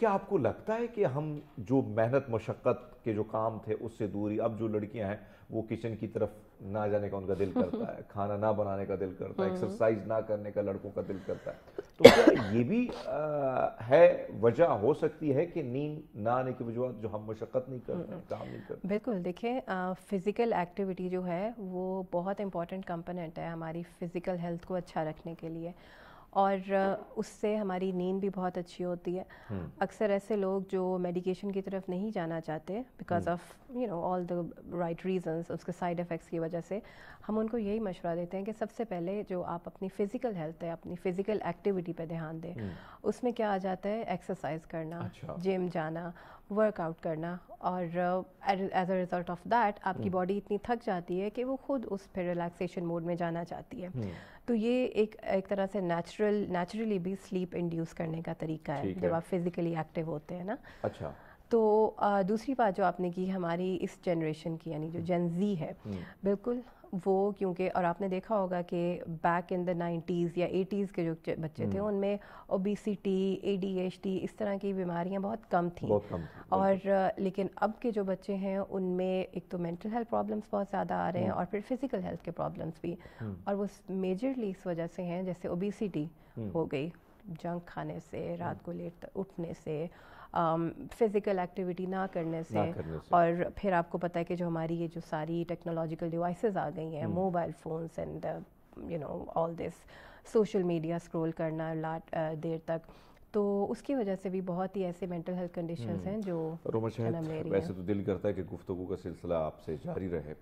A: क्या आपको लगता है कि हम जो मेहनत मशक्क़त के जो काम थे उससे दूरी अब जो लड़कियां हैं वो किचन की तरफ ना जाने का उनका दिल करता है (laughs) खाना ना बनाने का दिल करता है एक्सरसाइज हम्म। ना करने का लड़कों का दिल करता है तो क्या ये भी आ, है वजह हो सकती है कि नींद ना आने की वजह जो हम मशक्क़त नहीं करते हैं हम्म। काम नहीं करते
B: बिल्कुल देखिए फिज़िकल एक्टिविटी जो है वो बहुत इंपॉर्टेंट कंपोनेंट है हमारी फिज़िकल हेल्थ को अच्छा रखने के लिए और उससे हमारी नींद भी बहुत अच्छी होती है हम्म। अक्सर ऐसे लोग जो मेडिकेशन की तरफ नहीं जाना चाहते because of you know all the right reasons उसके साइड इफ़ेक्ट्स की वजह से हम उनको यही मशवरा देते हैं कि सबसे पहले जो आप अपनी फ़िज़िकल हेल्थ है अपनी फ़िज़िकल एक्टिविटी पे ध्यान दें हम्म। उसमें क्या आ जाता है एक्सरसाइज करना अच्छा। जिम जाना वर्कआउट करना और as a result of that आपकी बॉडी हम्म। इतनी थक जाती है कि वो खुद उस फिर रिलैक्सेशन मोड में जाना चाहती है तो ये एक एक तरह से नेचुरल नेचुरली भी स्लीप इंड्यूस करने का तरीका है जब आप फिजिकली एक्टिव होते हैं ना अच्छा तो आ, दूसरी बात जो आपने की हमारी इस जनरेशन की यानी जो जेन हम्म। जी है हम्म। बिल्कुल वो क्योंकि और आपने देखा होगा कि बैक इन द नाइन्टीज़ या एटीज़ के जो बच्चे थे हम्म। उनमें ओबीसीटी एडीएचडी इस तरह की बीमारियां बहुत कम थी बहुत कम और लेकिन अब के जो बच्चे हैं उनमें एक तो मेंटल हेल्थ प्रॉब्लम्स बहुत ज़्यादा आ रहे हैं हम्म। और फिर फिज़िकल हेल्थ के प्रॉब्लम्स भी हम्म। और वो मेजरली इस वजह से हैं जैसे ओबीसीटी हो गई जंक खाने से रात को लेट उठने से फिज़िकल um, एक्टिविटी ना करने से और फिर आपको पता है कि जो हमारी ये जो सारी टेक्नोलॉजिकल डिवाइसेस आ गई हैं mobile phones and you know all this social media scroll करना लाट uh, देर तक तो उसकी वजह से भी बहुत ही ऐसे मेंटल हेल्थ कंडीशंस
A: हैं जो वैसे तो दिल करता है कि गुफ्तु का सिलसिला आपसे जारी रहे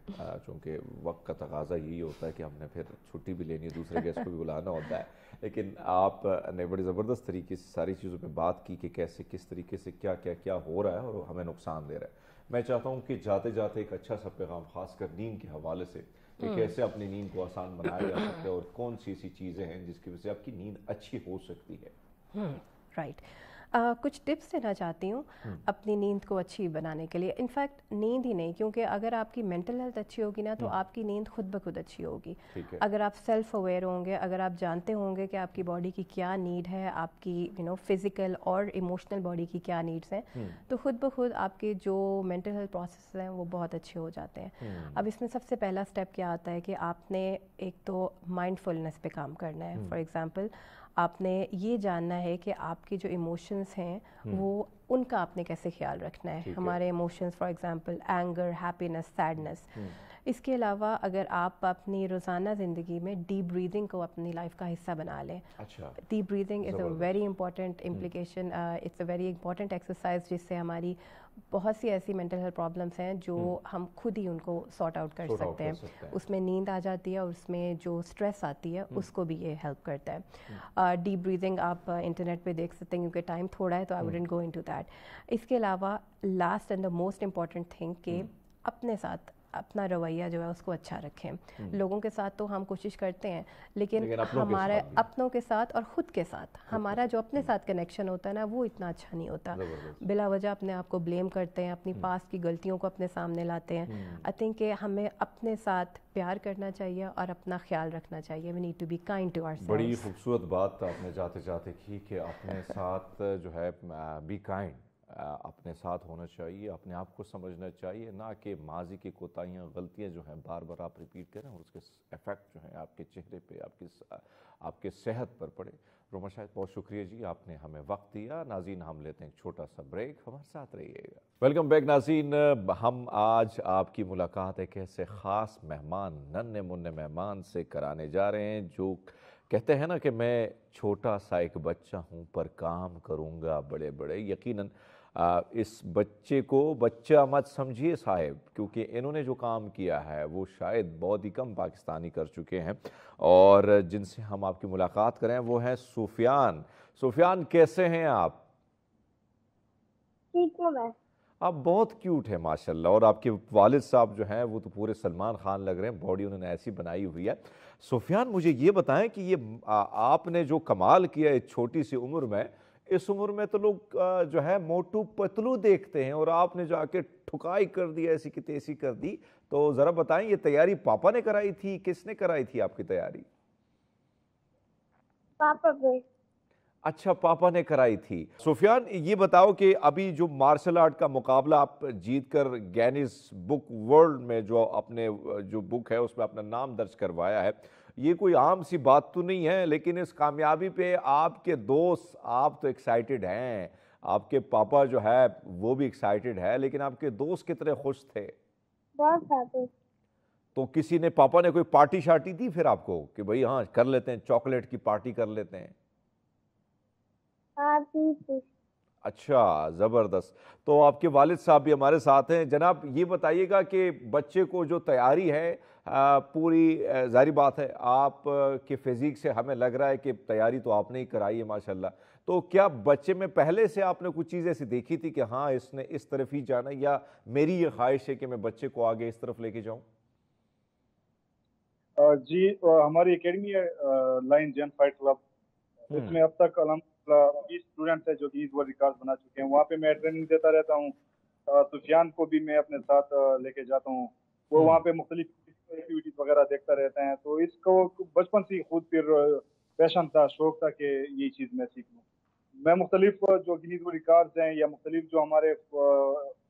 A: चूँकि वक्त का तकाजा यही होता है कि हमने फिर छुट्टी भी लेनी है दूसरे गेस्ट को भी बुलाना होता है (laughs) लेकिन आप ने बड़े ज़बरदस्त तरीके से सारी चीज़ों पर बात की कि कैसे किस तरीके से क्या क्या क्या हो रहा है और हमें नुकसान दे रहा है मैं चाहता हूँ कि जाते जाते एक अच्छा सा पैगाम खासकर नींद के हवाले से कि हम्म। कैसे अपनी नींद को आसान बनाया जा सकता है और कौन सी ऐसी चीज़ें हैं जिसकी वजह से आपकी नींद अच्छी हो सकती है
B: हम्म। Right right. Uh, कुछ टिप्स देना चाहती हूँ हम्म। अपनी नींद को अच्छी बनाने के लिए इनफैक्ट नींद ही नहीं क्योंकि अगर आपकी मेंटल हेल्थ अच्छी होगी ना तो हम्म। आपकी नींद खुद ब खुद अच्छी होगी अगर आप सेल्फ अवेयर होंगे अगर आप जानते होंगे कि आपकी बॉडी की क्या नीड है आपकी यू नो फिजिकल और इमोशनल बॉडी की क्या नीड्स हैं हम्म। तो खुद ब खुद आपके जो मेंटल हेल्थ प्रोसेस हैं वो बहुत अच्छे हो जाते हैं अब इसमें सबसे पहला स्टेप क्या आता है कि आपने एक तो माइंडफुलनेस पे काम करना है फॉर एग्ज़ाम्पल आपने ये जानना है कि आपके जो इमोशंस हैं हम्म। वो उनका आपने कैसे ख्याल रखना है हमारे emotions for example anger happiness sadness इसके अलावा अगर आप अपनी रोज़ाना ज़िंदगी में डीप ब्रीदिंग को अपनी लाइफ का हिस्सा बना लें deep breathing is a very important implication it's a very important exercise जिससे हमारी बहुत सी ऐसी मेंटल हेल्थ प्रॉब्लम्स हैं जो हम्म। हम खुद ही उनको सॉर्ट आउट कर सकते हैं उसमें नींद आ जाती है और उसमें जो स्ट्रेस आती है हम्म। उसको भी ये हेल्प करता है डीप हम्म। ब्रीदिंग uh, आप इंटरनेट uh, पे देख सकते हैं क्योंकि टाइम थोड़ा है तो I wouldn't go to that इसके अलावा last and the most important thing के अपने साथ अपना रवैया जो है उसको अच्छा रखें हम्म। लोगों के साथ तो हम कोशिश करते हैं लेकिन, लेकिन हमारे अपनों के साथ और ख़ुद के साथ हमारा जो अपने हम्म। साथ कनेक्शन होता है ना वो इतना अच्छा नहीं होता बिला वजह अपने आप को ब्लेम करते हैं अपनी पास हम्म। की गलतियों को अपने सामने लाते हैं आई थिंक हमें अपने साथ प्यार करना चाहिए और अपना ख्याल रखना चाहिए we need to be kind to our बड़ी
A: खूबसूरत बात आपने जाते जाते की कि अपने साथ जो है बी काइंड अपने साथ होना चाहिए अपने आप को समझना चाहिए ना कि माजी की कोताहियाँ गलतियाँ जो हैं बार बार आप रिपीट करें और उसके इफ़ेक्ट जो हैं आपके चेहरे पे आपकी आपके सेहत पर पड़े रोमा शायद बहुत शुक्रिया जी आपने हमें वक्त दिया नाजीन हम लेते हैं एक छोटा सा ब्रेक हमारे साथ रहिएगा वेलकम बैक नाजीन हम आज आपकी मुलाकात एक ऐसे ख़ास मेहमान नन्हे मुन्ने मेहमान से कराने जा रहे हैं जो कहते हैं ना कि मैं छोटा सा एक बच्चा हूँ पर काम करूँगा बड़े बड़े यकीनन इस बच्चे को बच्चा मत समझिए साहेब क्योंकि इन्होंने जो काम किया है वो शायद बहुत ही कम पाकिस्तानी कर चुके हैं और जिनसे हम आपकी मुलाकात करें वो हैं सुफियान सुफियान कैसे हैं आप ठीक हूँ मैं आप बहुत क्यूट है माशाल्लाह और आपके वालिद साहब जो हैं वो तो पूरे सलमान खान लग रहे हैं बॉडी उन्होंने ऐसी बनाई हुई है सुफियान मुझे ये बताएं कि ये आ, आपने जो कमाल किया है छोटी सी उम्र में इस उम्र में तो लोग जो है मोटू पतलू देखते हैं और आपने जो ठुकाई कर दी ऐसी की तैसी कर दी तो ज़रा बताएं ये तैयारी पापा ने कराई थी किसने कराई थी आपकी तैयारी पापा अच्छा पापा ने कराई थी सुफियान ये बताओ कि अभी जो मार्शल आर्ट का मुकाबला आप जीत कर गैनिस बुक वर्ल्ड में जो अपने जो बुक है उसमें अपना नाम दर्ज करवाया है ये कोई आम सी बात तो नहीं है लेकिन इस कामयाबी पे आपके दोस्त आप तो एक्साइटेड हैं आपके पापा जो है वो भी एक्साइटेड है लेकिन आपके दोस्त कितने खुश थे तो किसी ने पापा ने कोई पार्टी शार्टी दी फिर आपको कि भाई हाँ कर लेते हैं चॉकलेट की पार्टी कर लेते हैं हाँ, अच्छा ज़बरदस्त तो आपके वालिद साहब भी हमारे साथ हैं जनाब ये बताइएगा कि बच्चे को जो तैयारी है पूरी जारी बात है आप के फिज़िक से हमें लग रहा है कि तैयारी तो आपने ही कराई है माशाल्लाह तो क्या बच्चे में पहले से आपने कुछ चीज़ ऐसी देखी थी कि हाँ इसने इस तरफ ही जाना या मेरी ये ख्वाहिश है कि मैं बच्चे को आगे इस तरफ लेके जाऊँ
D: जी हमारी अकेडमी है लाइन जैन फाइट क्लब इसमें अब तक बीस स्टूडेंट्स है जो कि वर्ल्ड रिकॉर्ड बना चुके हैं वहाँ पे मैं ट्रेनिंग देता रहता हूँ सुफियान को भी मैं अपने साथ लेके जाता हूँ वो हम्म। वहाँ पे मुख्तलिफ एक्टिविटीज वगैरह देखता रहते हैं तो इसको बचपन से खुद फिर पैशन था शौक था कि ये चीज़ मैं सीख लूँ मैं मुख्तलिफ जो गिनीज वो रिकॉर्ड्स हैं या मुख्तलिफ जो हमारे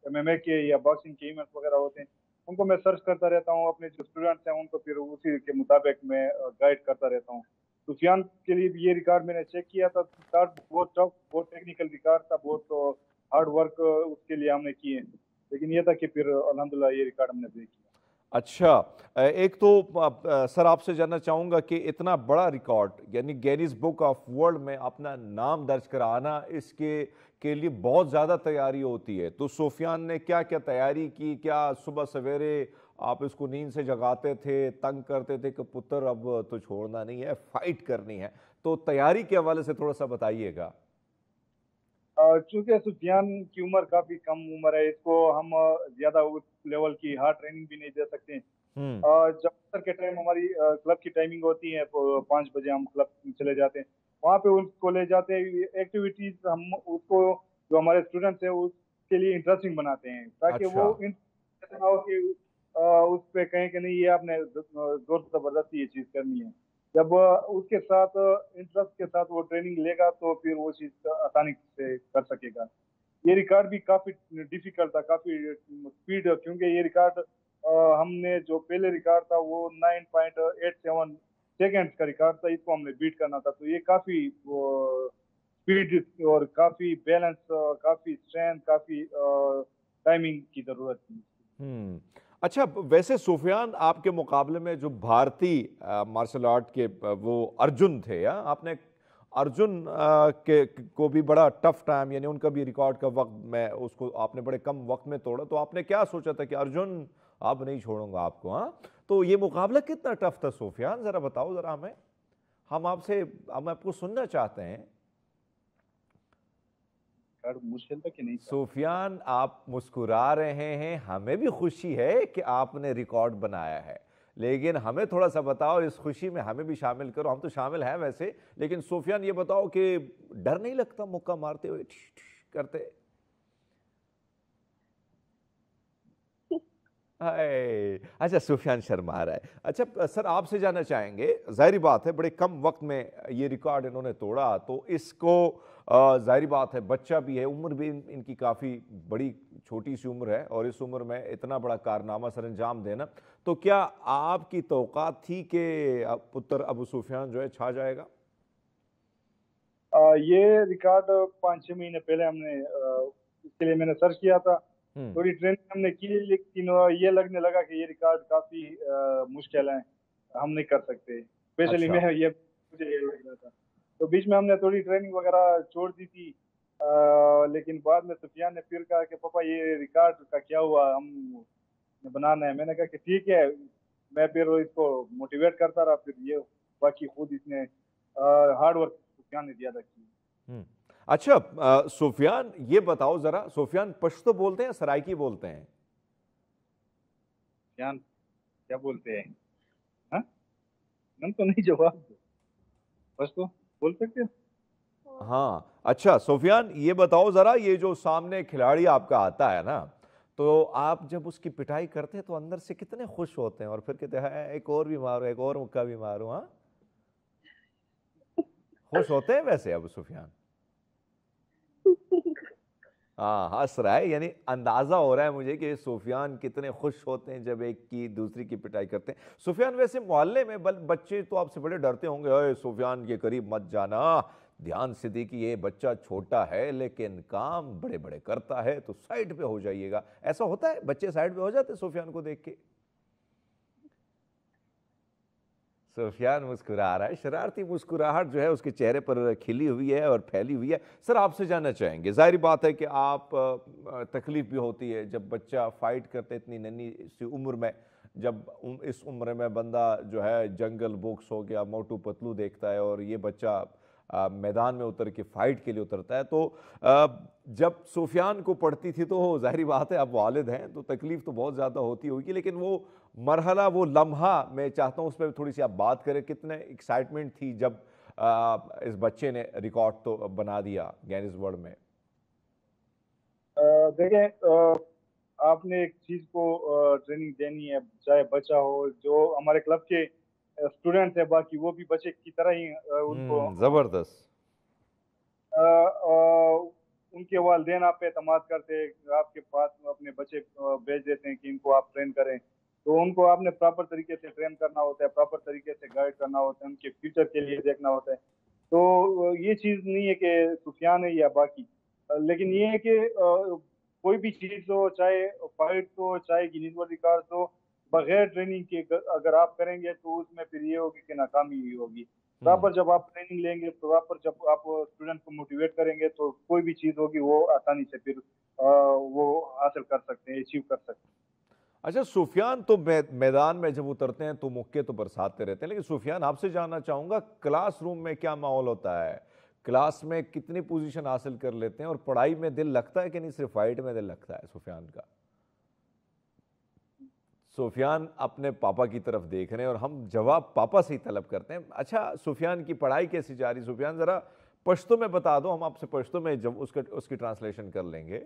D: एम एम ए के या बॉक्सिंग के इवेंट्स वगैरह होते हैं उनको मैं सर्च करता रहता हूँ अपने जो स्टूडेंट्स हैं उनको फिर उसी के मुताबिक मैं गाइड करता रहता हूँ सुफियान के लिए भी ये रिकॉर्ड मैंने चेक किया था स्टार्ट बहुत टफ बहुत टेक्निकल रिकॉर्ड था बहुत हार्ड वर्क उसके लिए हमने किए लेकिन ये था कि फिर अलहमदिल्ला ये रिकॉर्ड हमने ब्रेक किया
A: अच्छा एक तो सर आपसे जानना चाहूँगा कि इतना बड़ा रिकॉर्ड यानी गैनीज बुक ऑफ वर्ल्ड में अपना नाम दर्ज कराना इसके के लिए बहुत ज़्यादा तैयारी होती है तो सोफियान ने क्या क्या तैयारी की क्या सुबह सवेरे आप इसको नींद से जगाते थे तंग करते थे कि पुत्र अब तो छोड़ना नहीं है फाइट करनी है तो तैयारी के हवाले से थोड़ा सा बताइएगा
D: चूंकि सुफियान की उम्र काफी कम उम्र है इसको हम ज्यादा उस लेवल की हार्ड ट्रेनिंग भी नहीं दे सकते हम्म। जब ज्यादातर के टाइम हमारी क्लब की टाइमिंग होती है तो पांच बजे हम क्लब चले जाते हैं वहाँ पे उसको ले जाते हैं एक्टिविटीज हम उसको जो हमारे स्टूडेंट्स है उसके लिए इंटरेस्टिंग बनाते हैं ताकि अच्छा। वो कि उस पर कहें कि नहीं ये आपने जोर जबरदस्ती ये चीज करनी है जब उसके साथ इंटरेस्ट के साथ वो ट्रेनिंग लेगा तो फिर वो चीज आसानी से कर सकेगा ये रिकॉर्ड भी काफी डिफिकल्ट था काफी स्पीड क्योंकि ये रिकॉर्ड हमने जो पहले रिकॉर्ड था वो nine point eight seven second का रिकॉर्ड था इसको हमने बीट करना था तो ये काफी स्पीड और काफी बैलेंस काफी स्ट्रेंथ काफी टाइमिंग की जरूरत थी
A: हम्म। अच्छा वैसे सुफियान आपके मुकाबले में जो भारतीय मार्शल आर्ट के वो अर्जुन थे या आपने अर्जुन आ, के को भी बड़ा टफ टाइम यानी उनका भी रिकॉर्ड का वक्त मैं उसको आपने बड़े कम वक्त में तोड़ा तो आपने क्या सोचा था कि अर्जुन अब नहीं छोड़ूंगा आपको हाँ तो ये मुकाबला कितना टफ था सुफियान ज़रा बताओ ज़रा हमें हम आपसे हम आपको सुनना चाहते हैं
D: रिकॉर्ड मुश्किल था कि नहीं
A: सूफियान आप मुस्कुरा रहे हैं हमें भी खुशी है कि आपने रिकॉर्ड बनाया है लेकिन हमें थोड़ा सा बताओ इस खुशी में हमें भी शामिल करो हम तो शामिल हैं वैसे लेकिन सूफियान ये बताओ कि डर नहीं लगता मुक्का मारते हुए करते अच्छा सुफियान शर्मा रहा है अच्छा सर आपसे जानना चाहेंगे जाहिर बात है बड़े कम वक्त में ये रिकॉर्ड इन्होंने तोड़ा तो इसको ज़ाहिर बात है बच्चा भी है उम्र भी इनकी काफ़ी बड़ी छोटी सी उम्र है और इस उम्र में इतना बड़ा कारनामा सर अंजाम देना तो क्या आपकी तो थी कि पुत्र अबू सुफियान जो है छा जाएगा
D: आ, ये रिकॉर्ड पाँच छः महीने पहले हमने इसके लिए मैंने सर्च किया था हम्म। थोड़ी ट्रेनिंग हमने की लेकिन ये लगने लगा कि ये रिकॉर्ड काफ़ी मुश्किल है हम नहीं कर सकते अच्छा।
C: स्पेशली अच्छा। मैं ये
D: मुझे ये लग रहा था तो बीच में हमने थोड़ी ट्रेनिंग वगैरह छोड़ दी थी आ, लेकिन बाद में सुफियान ने फिर कहा कि पापा ये रिकॉर्ड का क्या हुआ हम बनाना है मैंने कहा कि ठीक है मैं फिर इसको मोटिवेट करता रहा फिर ये बाकी खुद इसने हार्ड वर्क सुफियान ने ज़्यादा की
A: हम्म। अच्छा सुफियान ये बताओ ज़रा सुफियान पश्तो बोलते हैं सरायकी बोलते हैं
D: सुफियान क्या
A: बोलते हैं हम हाँ? तो नहीं जवाब दो पश्तो बोल सकते हाँ अच्छा सोफियान ये बताओ जरा ये जो सामने खिलाड़ी आपका आता है ना तो आप जब उसकी पिटाई करते हैं तो अंदर से कितने खुश होते हैं और फिर कहते हैं हाँ, एक और भी मारो एक और मुक्का भी मारो हाँ खुश होते हैं वैसे अब सुफियान हाँ हंस रहा है यानी अंदाज़ा हो रहा है मुझे कि सुफियान कितने खुश होते हैं जब एक की दूसरी की पिटाई करते हैं सुफियान वैसे मोहल्ले में बल बच्चे तो आपसे बड़े डरते होंगे अरे सुफियान के करीब मत जाना ध्यान से देखिए ये बच्चा छोटा है लेकिन काम बड़े बड़े करता है तो साइड पे हो जाइएगा ऐसा होता है बच्चे साइड पे हो जाते सुफियान को देख के सुफियान मुस्कुरा रहा है शरारती मुस्कुराहट जो है उसके चेहरे पर खिली हुई है और फैली हुई है सर आपसे जानना चाहेंगे जाहिर बात है कि आप तकलीफ भी होती है जब बच्चा फाइट करते इतनी नन्ही सी उम्र में जब इस उम्र में बंदा जो है जंगल बुक्स हो गया मोटू पतलू देखता है और ये बच्चा मैदान में उतर के फाइट के लिए उतरता है तो जब सूफियान को पढ़ती थी तो (laughs) ज़ाहिर बात है अब वालिद हैं तो तकलीफ़ तो बहुत ज़्यादा होती होगी लेकिन वो मरहला वो लम्हा मैं चाहता हूँ उस पर थोड़ी सी आप बात करें कितने एक्साइटमेंट थी जब आ, इस बच्चे ने रिकॉर्ड तो बना दिया गैनिस वर्ल्ड में
D: देखिए आपने एक चीज़ को ट्रेनिंग देनी है चाहे बच्चा हो जो हमारे क्लब के स्टूडेंट है बाकी वो भी बच्चे की तरह ही उनको हम्म, जबरदस्त उनके वालदेन आप पे करते आपके पास अपने बच्चे भेज देते हैं कि इनको आप ट्रेन करें तो उनको आपने प्रॉपर तरीके से ट्रेन करना होता है प्रॉपर तरीके से गाइड करना होता है उनके फ्यूचर के लिए देखना होता है तो ये चीज़ नहीं है कि सुफियान है या बाकी लेकिन ये है कि कोई भी चीज़ हो चाहे फाइट हो चाहे गिनीज वर्ल्ड रिकॉर्ड हो बगैर ट्रेनिंग के अगर आप करेंगे तो उसमें फिर ये होगी कि नाकामी ही होगी प्रॉपर हम्म। जब आप ट्रेनिंग लेंगे प्रॉपर जब आप स्टूडेंट को मोटिवेट करेंगे तो कोई भी चीज़ होगी वो आसानी से फिर वो हासिल कर सकते हैं अचीव कर सकते हैं
A: अच्छा सुफियान तो मैदान में जब उतरते हैं तो मुक्के तो बरसाते रहते हैं लेकिन सुफियान आपसे जानना चाहूँगा क्लासरूम में क्या माहौल होता है क्लास में कितनी पोजीशन हासिल कर लेते हैं और पढ़ाई में दिल लगता है कि नहीं सिर्फ फाइट में दिल लगता है सुफियान का सुफियान अपने पापा की तरफ देख रहे हैं और हम जवाब पापा से ही तलब करते हैं अच्छा सुफियान की पढ़ाई कैसी जा रही सुफियान ज़रा पश्तो में बता दो हम आपसे पश्तो में जब उसका उसकी ट्रांसलेशन कर लेंगे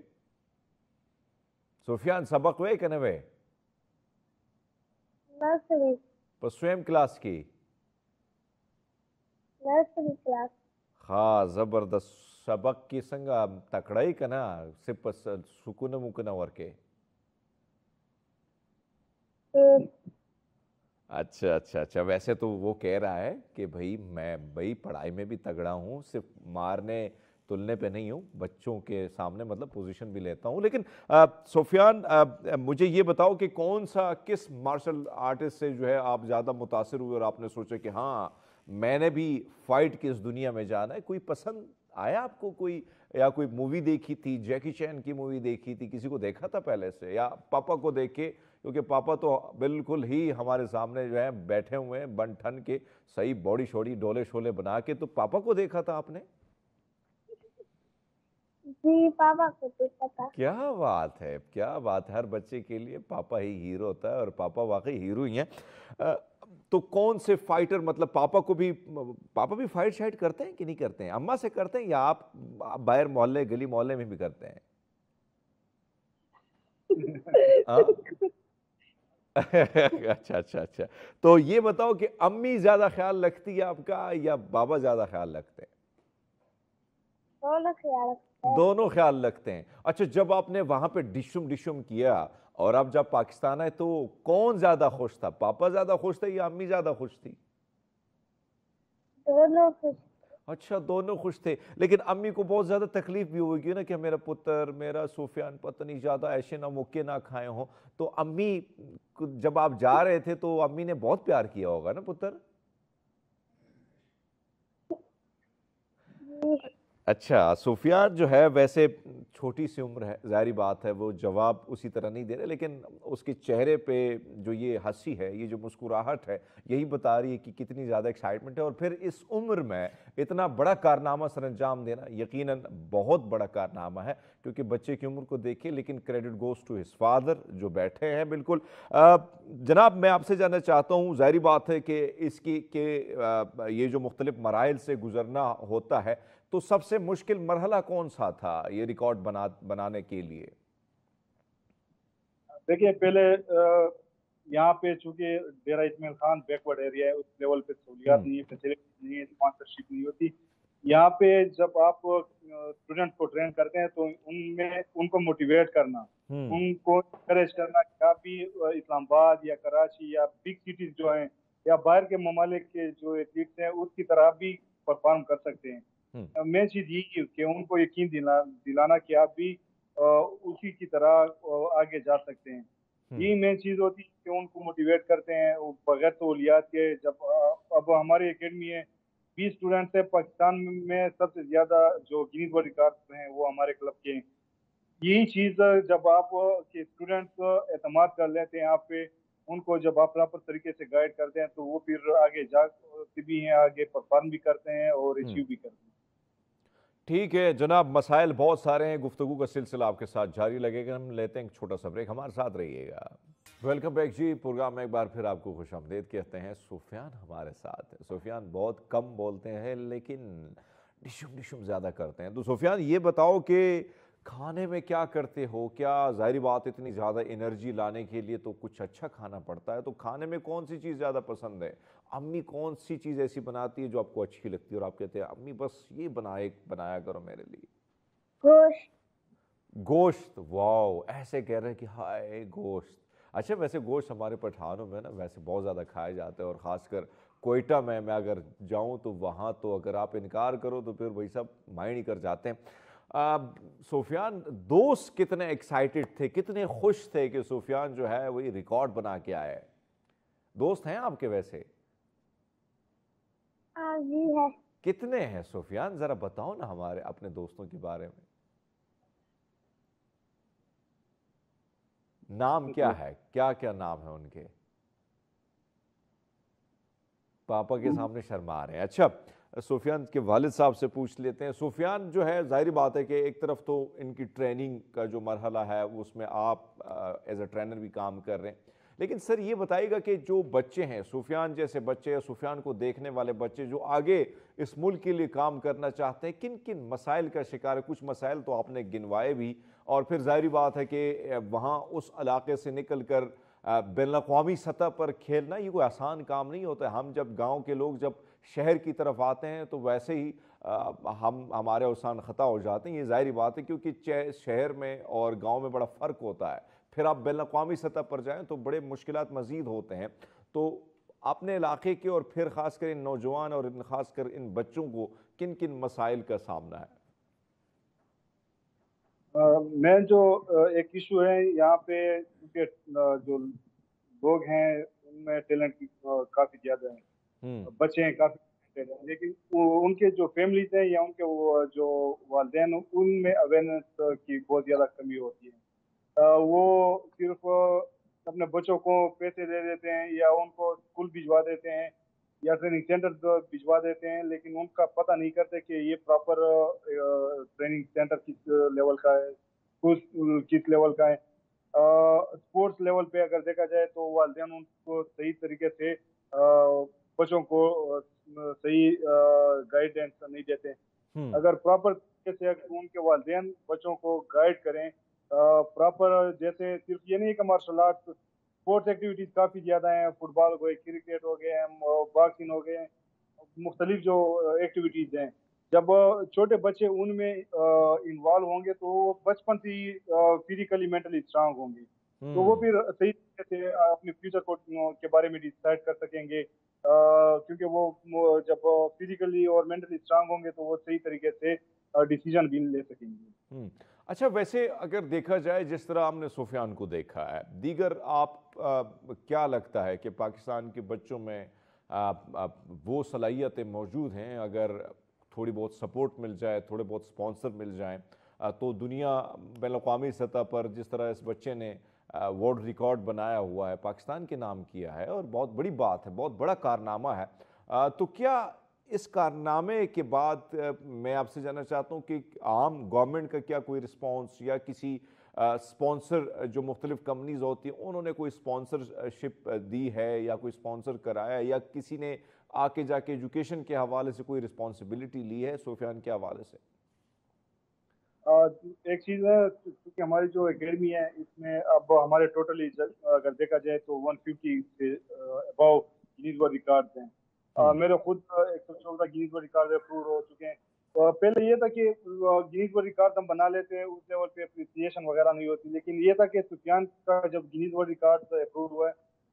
A: सुफियान सबक वे कने वे स्वयं क्लास की हाँ जबरदस्त सबक की संग तकड़ाई कना सिर्फ सुकुन मुकुना वर्के के अच्छा अच्छा अच्छा वैसे तो वो कह रहा है कि भाई मैं भाई पढ़ाई में भी तगड़ा हूँ सिर्फ मारने तुलने पे नहीं हूँ बच्चों के सामने मतलब पोजीशन भी लेता हूँ लेकिन सोफियान मुझे ये बताओ कि कौन सा किस मार्शल आर्टिस्ट से जो है आप ज़्यादा मुतासर हुए और आपने सोचा कि हाँ मैंने भी फाइट की इस दुनिया में जाना है कोई पसंद आया आपको कोई या कोई मूवी देखी थी जैकी चैन की मूवी देखी थी किसी को देखा था पहले से या पापा को देख के क्योंकि पापा तो बिल्कुल ही हमारे सामने जो है बैठे हुए हैं बन ठन के सही बॉडी शोड़ी डोले शोले बना के तो पापा को देखा था आपने
D: जी पापा को देखा था
A: क्या बात है क्या बात है हर बच्चे के लिए पापा ही हीरो होता है और पापा वाकई हीरो ही हैं तो कौन से फाइटर मतलब पापा को भी पापा भी फाइट शाइट करते हैं कि नहीं करते हैं अम्मा से करते हैं या आप बाहर मोहल्ले गली मोहल्ले में भी करते हैं (laughs) हाँ? अच्छा अच्छा अच्छा तो ये बताओ कि अम्मी ज्यादा ख्याल रखती है आपका या बाबा ज्यादा ख्याल रखते हैं दोनों ख्याल रखते हैं अच्छा जब आपने वहां पे डिशुम डिशुम किया और आप जब पाकिस्तान आए तो कौन ज्यादा खुश था पापा ज्यादा खुश थे या अम्मी ज्यादा खुश थी
D: दोनों खुश
A: अच्छा दोनों खुश थे लेकिन अम्मी को बहुत ज़्यादा तकलीफ भी होगी ना कि मेरा पुत्र मेरा सूफियान पत्नी ज़्यादा ऐसे ना मुक्के ना खाए हों तो अम्मी जब आप जा रहे थे तो अम्मी ने बहुत प्यार किया होगा ना पुत्र अच्छा सूफिया जो है वैसे छोटी सी उम्र है ज़ाहरी बात है वो जवाब उसी तरह नहीं दे रहे लेकिन उसके चेहरे पे जो ये हंसी है ये जो मुस्कुराहट है यही बता रही है कि कितनी ज़्यादा एक्साइटमेंट है और फिर इस उम्र में इतना बड़ा कारनामा सर अंजाम देना यकीनन बहुत बड़ा कारनामा है क्योंकि बच्चे की उम्र को देखिए लेकिन credit goes to his father जो बैठे हैं बिल्कुल जनाब मैं आपसे जानना चाहता हूँ ज़ाहरी बात है कि इसकी के ये जो मुख्तलिफ मराइल से गुजरना होता है तो सबसे मुश्किल मरहला कौन सा था ये रिकॉर्ड बना बनाने के लिए
D: देखिए पहले यहाँ पे चूंकि डेरा इसमेल खान बैकवर्ड एरिया है उस लेवल पे सहूलियात हम्म। नहीं है फैसिलिटी नहीं है स्पॉन्सरशिप नहीं होती यहाँ पे जब आप स्टूडेंट को ट्रेन करते हैं तो उनमें उनको मोटिवेट करना हम्म। उनको इंकरेज करना कि आप भी इस्लामाबाद या कराची या बिग सिटीज जो हैं या बाहर के ममालिक के जो एथलीट्स हैं उसकी तरह भी परफॉर्म कर सकते हैं मेन चीज यही कि उनको यकीन दिला, दिलाना कि आप भी उसी की तरह आगे जा सकते हैं हम्म। यही मेन चीज होती है कि उनको मोटिवेट करते हैं बगैर सहूलियात तो के जब अब हमारी अकेडमी है बीस स्टूडेंट्स है पाकिस्तान में सबसे ज्यादा जो गिनीज वर्ल्ड रिकॉर्ड हैं वो हमारे क्लब के हैं यही चीज जब आप के स्टूडेंट्स एतम कर लेते हैं आप पे उनको जब आप प्रॉपर तरीके से गाइड करते हैं तो वो फिर आगे जाते भी हैं आगे परफॉर्म भी करते हैं और अचीव हम्म। भी
C: करते हैं
A: ठीक है जनाब मसाइल बहुत सारे हैं गुफ्तु का सिलसिला आपके साथ जारी लगेगा हम लेते हैं एक छोटा सा ब्रेक हमारे साथ रहिएगा वेलकम बैक जी प्रोग्राम में एक बार फिर आपको खुश आमदेद कहते हैं सुफियान हमारे साथ है सुफियान बहुत कम बोलते हैं लेकिन डिशुम डिशुम ज़्यादा करते हैं तो सुफियान ये बताओ कि खाने में क्या करते हो क्या जाहिर बात इतनी ज़्यादा एनर्जी लाने के लिए तो कुछ अच्छा खाना पड़ता है तो खाने में कौन सी चीज़ ज़्यादा पसंद है अम्मी कौन सी चीज़ ऐसी बनाती है जो आपको अच्छी लगती है और आप कहते हैं अम्मी बस ये बनाए बनाया करो मेरे लिए गोश्त गोश्त वाओ ऐसे कह रहे हैं कि हाय गोश्त अच्छा वैसे गोश्त हमारे पठानों में ना वैसे बहुत ज़्यादा खाया जाता है और ख़ासकर कोयटा में मैं अगर जाऊँ तो वहाँ तो अगर आप इनकार करो तो फिर वही सब माइंड कर जाते हैं सूफियान दोस्त कितने एक्साइटेड थे कितने खुश थे कि सूफियान जो है वही रिकॉर्ड बना के आए दोस्त हैं आपके वैसे
D: जी है
A: कितने हैं सूफियान जरा बताओ ना हमारे अपने दोस्तों के बारे में नाम क्या है क्या क्या नाम है उनके पापा के सामने शर्मा रहे हैं अच्छा सूफियान के वालिद साहब से पूछ लेते हैं सुफियान जो है ज़ाहिर बात है कि एक तरफ तो इनकी ट्रेनिंग का जो मरहला है उसमें आप एज ए ट्रेनर भी काम कर रहे हैं लेकिन सर ये बताइएगा कि जो बच्चे हैं सुफियान जैसे बच्चे या सुफियान को देखने वाले बच्चे जो आगे इस मुल्क के लिए काम करना चाहते हैं किन किन मसाइल का शिकार है कुछ मसाइल तो आपने गिनवाए भी और फिर ज़ाहरी बात है कि वहाँ उस इलाके से निकल कर बेवामी सतह पर खेलना ये कोई आसान काम नहीं होता हम जब गाँव के लोग जब शहर की तरफ आते हैं तो वैसे ही आ, हम हमारे अवसान ख़ता हो जाते हैं ये ज़ाहरी बात है क्योंकि शहर में और गांव में बड़ा फ़र्क होता है फिर आप बैन अवी सतह पर जाएँ तो बड़े मुश्किल मज़ीद होते हैं तो अपने इलाके के और फिर ख़ासकर इन नौजवान और इन ख़ासकर इन बच्चों को किन किन मसाइल का सामना है
D: मैं जो एक इशू है यहाँ पे क्योंकि जो लोग हैं उनमें टैलेंट काफ़ी ज़्यादा है हम्म। बच्चे हैं काफी लेकिन उनके जो फैमिलीज हैं या उनके वो जो वाले उनमें अवेयरनेस की बहुत ज़्यादा कमी होती है वो सिर्फ अपने बच्चों को पैसे दे देते हैं या उनको स्कूल भिजवा देते हैं या ट्रेनिंग सेंटर भिजवा देते हैं लेकिन उनका पता नहीं करते कि ये प्रॉपर ट्रेनिंग सेंटर किस लेवल का है किस किस लेवल का है स्पोर्ट्स लेवल पे अगर देखा जाए तो वाले उनको सही तरीके से बच्चों को सही गाइडेंस नहीं देते
C: हम्म। अगर
D: प्रॉपर तरीके से अगर उनके वाले बच्चों को गाइड करें प्रॉपर जैसे सिर्फ ये नहीं कि मार्शल आर्ट स्पोर्ट्स एक्टिविटीज़ काफ़ी ज़्यादा हैं फुटबॉल हो गए क्रिकेट हो गए बॉक्सिंग हो गए मुख्तलिफ जो एक्टिविटीज़ हैं जब छोटे बच्चे उनमें इन्वॉल्व होंगे तो बचपन से ही फिजिकली मेंटली स्ट्रांग होंगे तो वो हम्म। फिर सही तरीके से अपने फ्यूचर को के बारे में डिसाइड कर सकेंगे क्योंकि वो जब फिजिकली और मेंटली स्ट्रांग होंगे तो वो सही तरीके से डिसीजन भी ले सकेंगे
A: हम्म। अच्छा वैसे अगर देखा जाए जिस तरह हमने सुफियान को देखा है दीगर आप आ, क्या लगता है कि पाकिस्तान के बच्चों में आ, आ, वो सलाहियतें मौजूद हैं अगर थोड़ी बहुत सपोर्ट मिल जाए थोड़े बहुत स्पॉन्सर मिल जाए तो दुनिया बैन अवी सतह पर जिस तरह इस बच्चे ने वर्ल्ड रिकॉर्ड बनाया हुआ है पाकिस्तान के नाम किया है और बहुत बड़ी बात है बहुत बड़ा कारनामा है तो क्या इस कारनामे के बाद मैं आपसे जानना चाहता हूँ कि आम गवर्नमेंट का क्या कोई रिस्पॉन्स या किसी स्पॉन्सर जो मुख्तलिफ कंपनीज होती हैं उन्होंने कोई स्पॉन्सरशिप दी है या कोई स्पॉन्सर कराया या किसी ने आके जाके एजुकेशन के हवाले से कोई रिस्पॉन्सिबिलिटी ली है सोफियान के हवाले से
D: एक चीज़ है क्योंकि हमारी जो अकेडमी है इसमें अब हमारे टोटली अगर देखा जाए तो 150 से अबाव गिनीज वर्ड रिकॉर्ड हैं हम्म। मेरे खुद एक सौ चौदह गिनीज वर्ड रिकॉर्ड अप्रूव हो चुके हैं पहले ये था कि गिनीज वर्ड रिकॉर्ड हम बना लेते हैं उस लेवल पे अप्रिसिएशन वगैरह नहीं होती लेकिन ये था कि सुफियान का जब गिनीज वर्ड रिकॉर्ड अप्रूव हुआ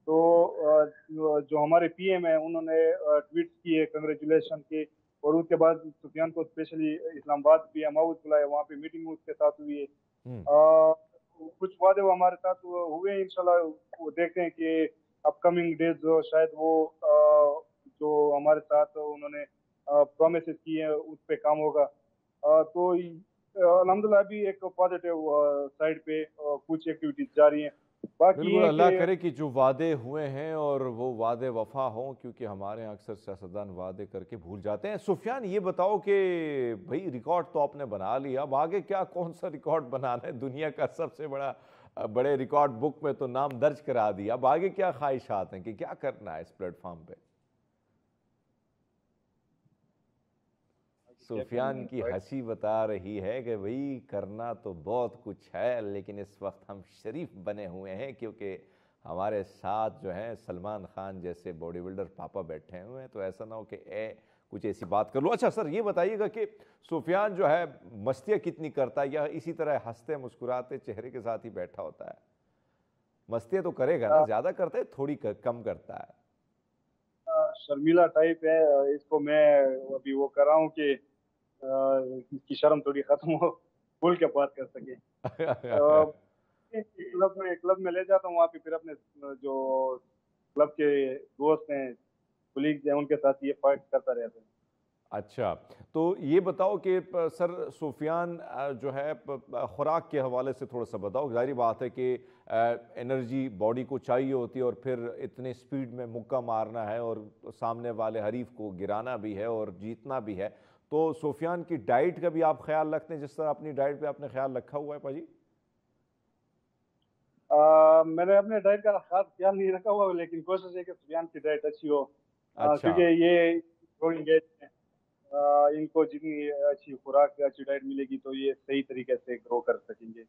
D: तो जो हमारे पीएम है उन्होंने ट्वीट किए कंग्रेचुलेशन के और उसके बाद सुफियान को specially Islamabad P M house बुलाया वहाँ पे मीटिंग उसके साथ हुई है हम्म। कुछ वादे वो हमारे साथ हुए हैं वो देखते हैं कि अपकमिंग डेज शायद वो जो हमारे साथ उन्होंने प्रोमिस किए हैं उस पर काम होगा तो अलहमदिल्ला अभी एक पॉजिटिव साइड पे कुछ एक्टिविटीज जारी हैं बाकी अल्लाह करे
A: कि जो वादे हुए हैं और वो वादे वफा हों क्योंकि हमारे यहाँ अक्सर सियासतदान वादे करके भूल जाते हैं सुफियान ये बताओ कि भाई रिकॉर्ड तो आपने बना लिया अब आगे क्या कौन सा रिकॉर्ड बनाना है दुनिया का सबसे बड़ा बड़े रिकॉर्ड बुक में तो नाम दर्ज करा दिया अब आगे क्या ख्वाहिशात हैं कि क्या करना है इस प्लेटफॉर्म पर सुफियान की हंसी बता रही है कि भाई करना तो बहुत कुछ है लेकिन इस वक्त हम शरीफ बने हुए हैं क्योंकि हमारे साथ जो है सलमान खान जैसे बॉडी बिल्डर पापा बैठे हुए हैं तो ऐसा ना हो कि ए कुछ ऐसी बात कर लो अच्छा सर ये बताइएगा कि सुफियान जो है मस्तियाँ कितनी करता है या इसी तरह हंसते मुस्कुराते चेहरे के साथ ही बैठा होता है मस्तियाँ तो करेगा ना हाँ। ज़्यादा करता है थोड़ी कर, कम करता है
D: हाँ, शर्मिला टाइप है इसको मैं अभी वो कर रहा हूँ कि इसकी शर्म थोड़ी खत्म हो खुल के बात कर सके (laughs) तो क्लब में क्लब में ले जाता हूँ वहाँ पे फिर अपने जो क्लब के दोस्त हैं पुलिस हैं उनके साथ ये फाइट करता रहता हूँ
A: अच्छा तो ये बताओ कि सर सूफियान जो है ख़ुराक के हवाले से थोड़ा सा बताओ जाहिर बात है कि एनर्जी बॉडी को चाहिए होती है और फिर इतने स्पीड में मुक्का मारना है और सामने वाले हरीफ को गिराना भी है और जीतना भी है तो सोफियान की डाइट का भी आप ख्याल रखते हैं जिस तरह अपनी डाइट पे आपने ख्याल रखा हुआ है पाजी
D: मैंने अपने डाइट का खास ख्याल नहीं रखा हुआ लेकिन कोशिश है कि सुफियान की डाइट अच्छी हो अच्छा। क्योंकि ये आ, इनको जितनी अच्छी खुराक अच्छी डाइट मिलेगी तो ये सही तरीके से ग्रो कर सकेंगे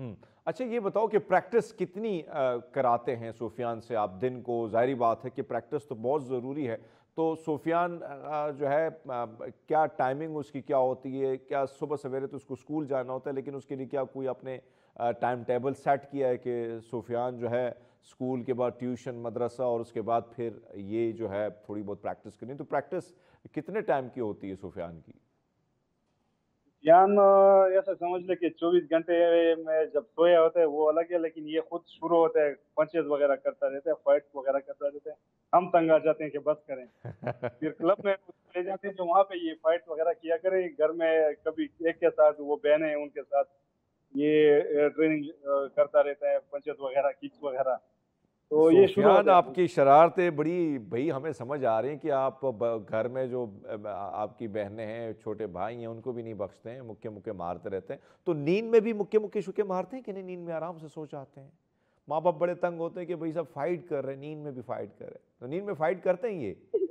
A: हम्म, अच्छा ये बताओ कि प्रैक्टिस कितनी आ, कराते हैं सूफियान से आप दिन को जाहिर बात है कि प्रैक्टिस तो बहुत ज़रूरी है तो सोफियान जो है क्या टाइमिंग उसकी क्या होती है क्या सुबह सवेरे तो उसको स्कूल जाना होता है लेकिन उसके लिए क्या कोई अपने टाइम टेबल सेट किया है कि सोफियान जो है स्कूल के बाद ट्यूशन मदरसा और उसके बाद फिर ये जो है थोड़ी बहुत प्रैक्टिस करनी तो प्रैक्टिस कितने टाइम की होती है सोफियान की
D: ज्ञान ऐसा समझ ले कि 24 घंटे में जब सोया होता है वो अलग है लेकिन ये खुद शुरू होता है पंचेज वगैरह करता रहता है फाइट वगैरह करता रहता है हम तंग आ जाते हैं कि बस करें (laughs) फिर क्लब में ले जाते हैं तो वहाँ पे ये फाइट वगैरह किया करें घर में कभी एक के साथ वो बहने उनके साथ ये ट्रेनिंग करता रहता है पंचेज वगैरह किक्स वगैरह तो ये
A: शुरुआत आपकी शरारतें बड़ी भाई हमें समझ आ रही हैं कि आप घर में जो आपकी बहनें हैं छोटे भाई हैं उनको भी नहीं बख्शते हैं मुक्के मुक्के मारते रहते हैं तो नींद में भी मुक्के मुक्के शुके मारते हैं कि नहीं नींद में आराम से सो जाते हैं माँ बाप बड़े तंग होते हैं कि भाई सब फाइट कर रहे हैं नींद में भी फाइट कर रहे हैं तो नींद में फाइट करते हैं ये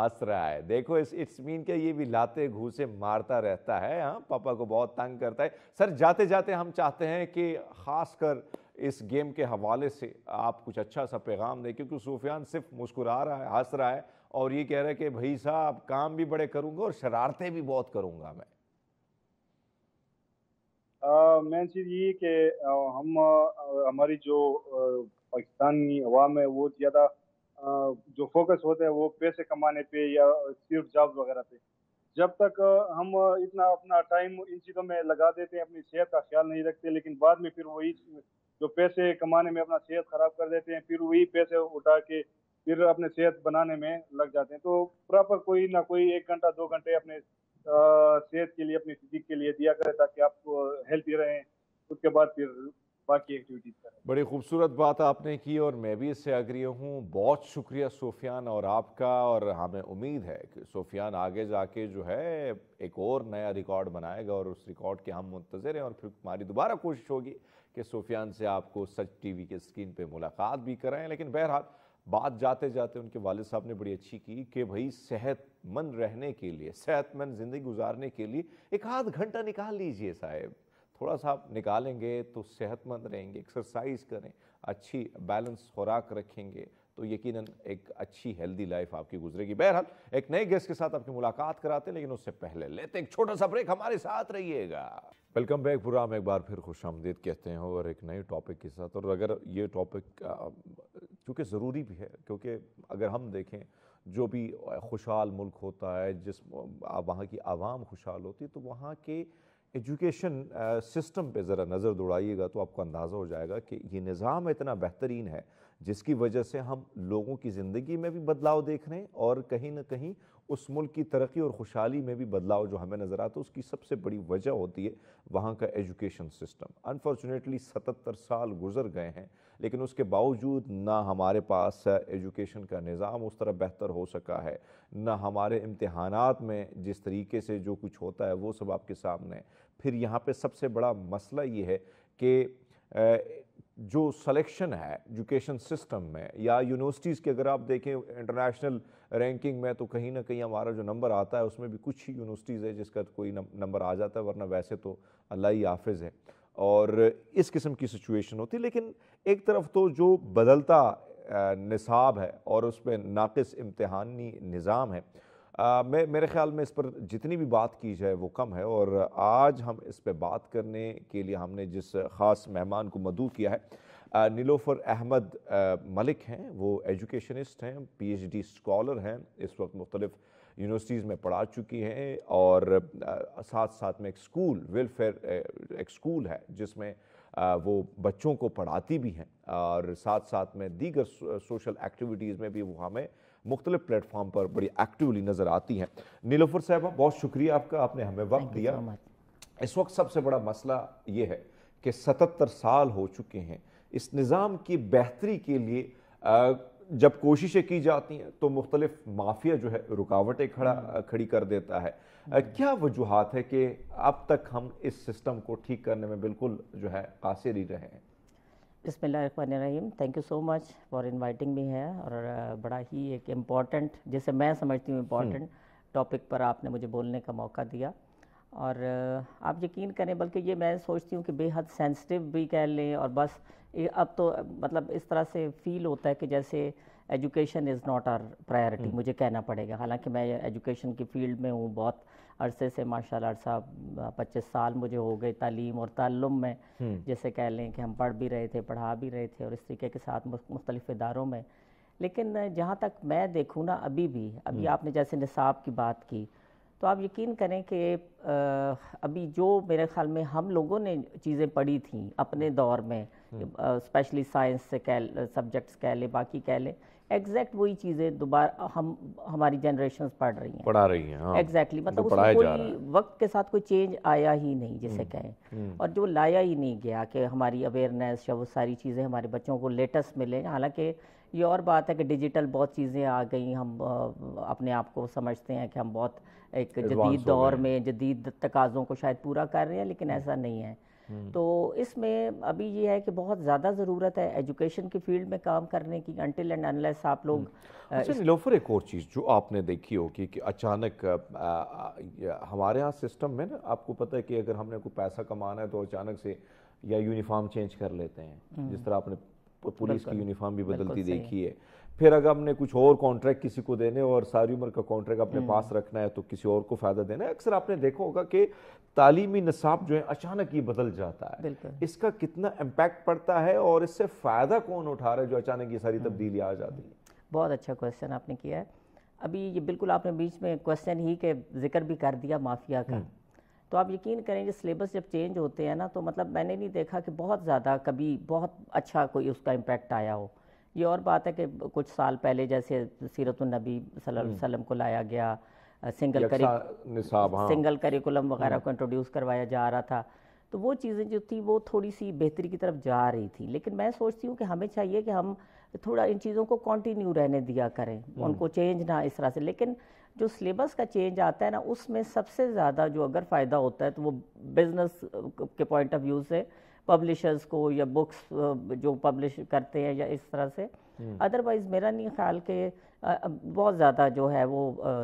A: हंस रहा है देखो इस इट्स मीन के ये भी लाते घूसे मारता रहता है हाँ पापा को बहुत तंग करता है सर जाते जाते हम चाहते हैं कि खासकर इस गेम के हवाले से आप कुछ अच्छा सा पैगाम दें क्योंकि सूफियान सिर्फ मुस्कुरा रहा है हंस रहा है और ये कह रहा है कि भाई साहब काम भी बड़े करूँगा और शरारतें भी बहुत करूँगा मैं
D: मैं चीज़ ये कि हम हमारी जो पाकिस्तानी अवाम है वो ज़्यादा जो फोकस होता है वो पैसे कमाने पे या सिर्फ जॉब वगैरह पे जब तक हम इतना अपना टाइम इन चीज़ों में लगा देते हैं अपनी सेहत का ख्याल नहीं रखते लेकिन बाद में फिर वही जो पैसे कमाने में अपना सेहत खराब कर देते हैं फिर वही पैसे उठा के फिर अपने सेहत बनाने में लग जाते हैं तो प्रॉपर कोई ना कोई एक घंटा दो घंटे अपने सेहत के लिए अपनी फिजिक के लिए दिया करें ताकि आप हेल्थी रहें उसके बाद फिर बाकी एक्टिविटीज चीज़
A: बड़ी खूबसूरत बात आपने की और मैं भी इससे अग्री हूँ बहुत शुक्रिया सोफियान और आपका और हमें उम्मीद है कि सोफियान आगे जाके जो है एक और नया रिकॉर्ड बनाएगा और उस रिकॉर्ड के हम मुंतज़र हैं और फिर हमारी दोबारा कोशिश होगी कि सोफियान से आपको सच टीवी के स्क्रीन पे मुलाकात भी कराएं लेकिन बहरहाल बात जाते जाते उनके वाल साहब ने बड़ी अच्छी की कि भाई सेहतमंद रहने के लिए सेहतमंद ज़िंदगी गुजारने के लिए एक आध घंटा निकाल लीजिए साहब थोड़ा सा आप निकालेंगे तो सेहतमंद रहेंगे एक्सरसाइज करें अच्छी बैलेंस खुराक रखेंगे तो यकीनन एक अच्छी हेल्दी लाइफ आपकी गुजरेगी बहरहाल एक नए गेस्ट के साथ आपकी मुलाकात कराते हैं लेकिन उससे पहले लेते एक छोटा सा ब्रेक हमारे साथ रहिएगा वेलकम बैक पूरा एक बार फिर खुश आमदीद कहते हैं और एक नए टॉपिक के साथ और अगर ये टॉपिक चूँकि ज़रूरी भी है क्योंकि अगर हम देखें जो भी खुशहाल मुल्क होता है जिस वहाँ की आवाम खुशहाल होती है तो वहाँ के एजुकेशन सिस्टम पे ज़रा नज़र दौड़ाइएगा तो आपको अंदाज़ा हो जाएगा कि ये निज़ाम इतना बेहतरीन है जिसकी वजह से हम लोगों की ज़िंदगी में भी बदलाव देख रहे हैं और कहीं ना कहीं उस मुल्क की तरक्की और खुशहाली में भी बदलाव जो हमें नज़र आता है उसकी सबसे बड़ी वजह होती है वहाँ का एजुकेशन सिस्टम अनफॉर्चुनेटली सतर साल गुजर गए हैं लेकिन उसके बावजूद ना हमारे पास एजुकेशन का निज़ाम उस तरह बेहतर हो सका है ना हमारे इम्तहानात में जिस तरीके से जो कुछ होता है वो सब आपके सामने फिर यहाँ पर सबसे बड़ा मसला ये है कि जो सिलेक्शन है एजुकेशन सिस्टम में या यूनिवर्सिटीज़ की अगर आप देखें इंटरनेशनल रैंकिंग में तो कहीं ना कहीं हमारा जो नंबर आता है उसमें भी कुछ ही यूनिवर्सिटीज़ है जिसका कोई नंबर आ जाता है वरना वैसे तो अल्लाह ही हाफिज़ है और इस किस्म की सिचुएशन होती है लेकिन एक तरफ तो जो बदलता निसाब है और उस पर नाकस इम्तहानी निज़ाम है मैं मेरे ख्याल में इस पर जितनी भी बात की जाए वो कम है और आज हम इस पर बात करने के लिए हमने जिस ख़ास मेहमान को मदू किया है नीलोफर अहमद मलिक हैं वो एजुकेशनिस्ट हैं पीएचडी स्कॉलर हैं इस वक्त मुख्तलिफ़ यूनिवर्सिटीज़ में पढ़ा चुकी हैं और साथ साथ में एक स्कूल वेलफेयर एक स्कूल है जिसमें वो बच्चों को पढ़ाती भी हैं और साथ साथ में दीगर सोशल एक्टिविटीज़ में भी वो हमें मुख्तलिफ प्लेटफॉर्म पर बड़ी एक्टिवली नज़र आती हैं नीलोफर साहबा बहुत शुक्रिया आपका आपने हमें वक्त दिया इस वक्त सबसे बड़ा मसला ये है कि सतहत्तर साल हो चुके हैं इस निज़ाम की बेहतरी के लिए जब कोशिशें की जाती हैं तो मुख्तलिफ माफिया जो है रुकावटें खड़ा हम्म। खड़ी कर देता है हम्म। क्या वजूहत है कि अब तक हम इस सिस्टम को ठीक करने में बिल्कुल जो है कासिर ही रहे हैं
E: बिसमीम thank you so much for inviting me है और बड़ा ही एक इम्पॉर्टेंट जैसे मैं समझती हूँ इम्पॉर्टेंट टॉपिक पर आपने मुझे बोलने का मौका दिया और आप यकीन करें बल्कि ये मैं सोचती हूँ कि बेहद सेंसिटिव भी कह लें और बस अब तो मतलब इस तरह से फील होता है कि जैसे education is not our priority मुझे कहना पड़ेगा हालांकि मैं एजुकेशन की फील्ड में हूँ बहुत अरसे से माशा अरसा पच्चीस साल मुझे हो गए तालीम और तल्लुम में हम्म। जैसे कह लें कि हम पढ़ भी रहे थे पढ़ा भी रहे थे और इस तरीके के साथ मुख्तलिफ इदारों में लेकिन जहाँ तक मैं देखूँ ना अभी भी अभी हम्म। आपने जैसे निसाब की बात की तो आप यकीन करें कि अभी जो मेरे ख्याल में हम लोगों ने चीज़ें पढ़ी थी अपने हम्म। दौर में स्पेशली साइंस से कह सब्जेक्ट्स कह लें बाकी कह लें एग्जैक्ट वही चीज़ें दोबारा हम हमारी जनरेशन पढ़ रही हैं पढ़ा रही हैं हाँ। एग्जैक्टली मतलब उसमें कोई वक्त के साथ कोई चेंज आया ही नहीं जिसे हम्म, कहें हम्म। और जो लाया ही नहीं गया कि हमारी अवेयरनेस या वो सारी चीज़ें हमारे बच्चों को लेटेस्ट मिले हालांकि ये और बात है कि डिजिटल बहुत चीज़ें आ गई हम अपने आप को समझते हैं कि हम बहुत एक जदीद दौर में जदीद तकाज़ों को शायद पूरा कर रहे हैं लेकिन हम्म। ऐसा नहीं है हम्म। तो इसमें अभी ये है कि बहुत ज़्यादा ज़रूरत है एजुकेशन की फील्ड में काम करने की अनटिल एंड अनलेस आप लोग हम्म। अच्छा
A: एक और चीज़ जो आपने देखी होगी कि अचानक आ, हमारे यहाँ सिस्टम में ना आपको पता है कि अगर हमने कोई पैसा कमाना है तो अचानक से या यूनिफॉर्म चेंज कर लेते हैं जिस हम्म। तरह आपने पुलिस की यूनिफॉर्म भी बदलती देखी है फिर अगर हमने कुछ और कॉन्ट्रैक्ट किसी को देने और सारी उम्र का कॉन्ट्रैक्ट अपने हम्म। पास रखना है तो किसी और को फ़ायदा देना है अक्सर आपने देखा होगा कि तालीमी नसाब जो है अचानक ही बदल जाता है इसका कितना इम्पैक्ट पड़ता है और इससे फ़ायदा कौन उठा रहा है जो अचानक ये सारी हम्म। तब्दीली आ जाती है
E: बहुत अच्छा क्वेश्चन आपने किया है अभी ये बिल्कुल आपने बीच में क्वेश्चन ही के जिक्र भी कर दिया माफिया का हम्म। तो आप यकीन करें कि सिलेबस जब चेंज होते हैं ना तो मतलब मैंने नहीं देखा कि बहुत ज़्यादा कभी बहुत अच्छा कोई उसका इम्पैक्ट आया हो ये और बात है कि कुछ साल पहले जैसे सीरतुलनबी वसल्लम हम्म। को लाया गया सिंगल करी हाँ। सिंगल करिकुलम वगैरह हम्म। को इंट्रोड्यूस करवाया जा रहा था तो वो चीज़ें जो थी वो थोड़ी सी बेहतरी की तरफ जा रही थी लेकिन मैं सोचती हूँ कि हमें चाहिए कि हम थोड़ा इन चीज़ों को कंटिन्यू रहने दिया करें हम्म। उनको चेंज ना इस तरह से लेकिन जो सिलेबस का चेंज आता है ना उसमें सबसे ज़्यादा जो अगर फ़ायदा होता है तो वो बिज़नेस के पॉइंट ऑफ व्यू से पब्लिशर्स को या बुक्स uh, जो पब्लिश करते हैं या इस तरह से अदरवाइज़ हम्म। मेरा नहीं ख्याल के uh, uh, बहुत ज़्यादा जो है वो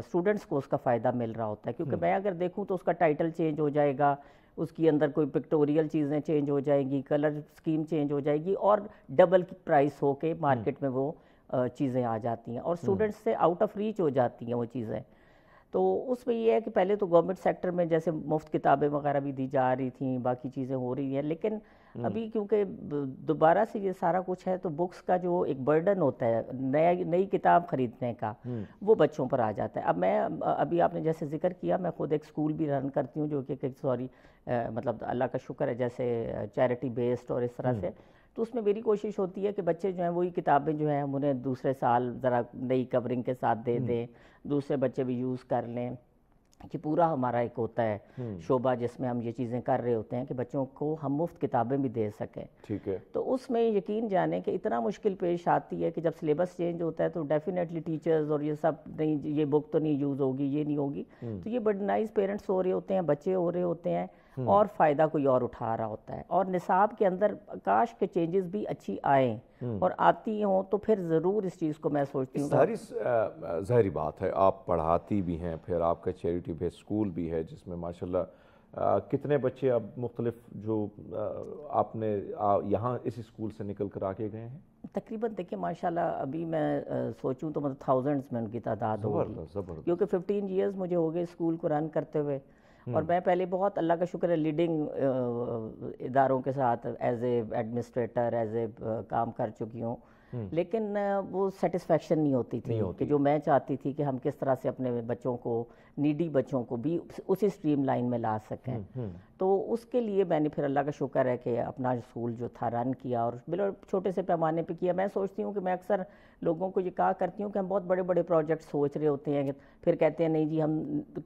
E: स्टूडेंट्स को उसका फ़ायदा मिल रहा होता है क्योंकि हम्म। मैं अगर देखूँ तो उसका टाइटल चेंज हो जाएगा उसकी अंदर कोई पिक्टोरियल चीज़ें चेंज हो जाएगी कलर स्कीम चेंज हो जाएगी और डबल की प्राइस हो के मार्केट में वो चीज़ें आ जाती हैं और स्टूडेंट्स हम्म। से आउट ऑफ रीच हो जाती हैं वो चीज़ें तो उसमें ये है कि पहले तो गवर्नमेंट सेक्टर में जैसे मुफ्त किताबें वगैरह भी दी जा रही थी बाकी चीज़ें हो रही हैं लेकिन हम्म। अभी क्योंकि दोबारा से ये सारा कुछ है तो बुक्स का जो एक बर्डन होता है नया नई किताब खरीदने का हम्म। वो बच्चों पर आ जाता है अब मैं अभी आपने जैसे जिक्र किया मैं खुद एक स्कूल भी रन करती हूँ जो कि सॉरी मतलब अल्लाह का शुक्र है जैसे चैरिटी बेस्ड और इस तरह हम्म। से तो उसमें मेरी कोशिश होती है कि बच्चे जो हैं वही किताबें जो हैं हम उन्हें दूसरे साल ज़रा नई कवरिंग के साथ दे हम्म। दें दूसरे बच्चे भी यूज़ कर लें कि पूरा हमारा एक होता है हम्म। शोबा जिसमें हम ये चीज़ें कर रहे होते हैं कि बच्चों को हम मुफ्त किताबें भी दे सकें ठीक है तो उसमें यकीन जाने कि इतना मुश्किल पेश आती है कि जब सिलेबस चेंज होता है तो डेफिनेटली टीचर्स और ये सब नहीं ये बुक तो नहीं यूज़ होगी ये नहीं होगी हम्म। तो ये बडनाइज पेरेंट्स हो रहे होते हैं बच्चे हो रहे होते हैं हम्म। और फ़ायदा कोई और उठा रहा होता है और निसाब के अंदर काश के चेंजेस भी अच्छी आए हम्म। और आती हों तो फिर ज़रूर इस चीज़ को मैं सोचती हूँ
A: जहरी बात है आप पढ़ाती भी हैं फिर आपका चैरिटी बेस्ड स्कूल भी है जिसमें माशाल्लाह कितने बच्चे अब मुख्तलिफ जो आ, आपने यहाँ इस स्कूल से निकल कर आके गए हैं
E: तकरीबन देखिए माशाल्लाह अभी मैं सोचूं तो मतलब थाउजेंड्स में उनकी तादाद होगी क्योंकि फिफ्टीन इयर्स मुझे हो गए स्कूल को रन करते हुए हम्म। और मैं पहले बहुत अल्लाह का शुक्र है लीडिंग इदारों के साथ as a administrator as a काम कर चुकी हूँ हम्म। लेकिन वो सेटिस्फेक्शन नहीं होती थी नहीं होती। कि जो मैं चाहती थी कि हम किस तरह से अपने बच्चों को नीडी बच्चों को भी उसी स्ट्रीम लाइन में ला सकें हम्म, तो उसके लिए मैंने फिर अल्लाह का शुक्र है कि अपना स्कूल जो था रन किया और बिल्कुल छोटे से पैमाने पे किया मैं सोचती हूँ कि मैं अक्सर लोगों को ये कहा करती हूँ कि हम बहुत बड़े बड़े प्रोजेक्ट सोच रहे होते हैं फिर कहते हैं नहीं जी हम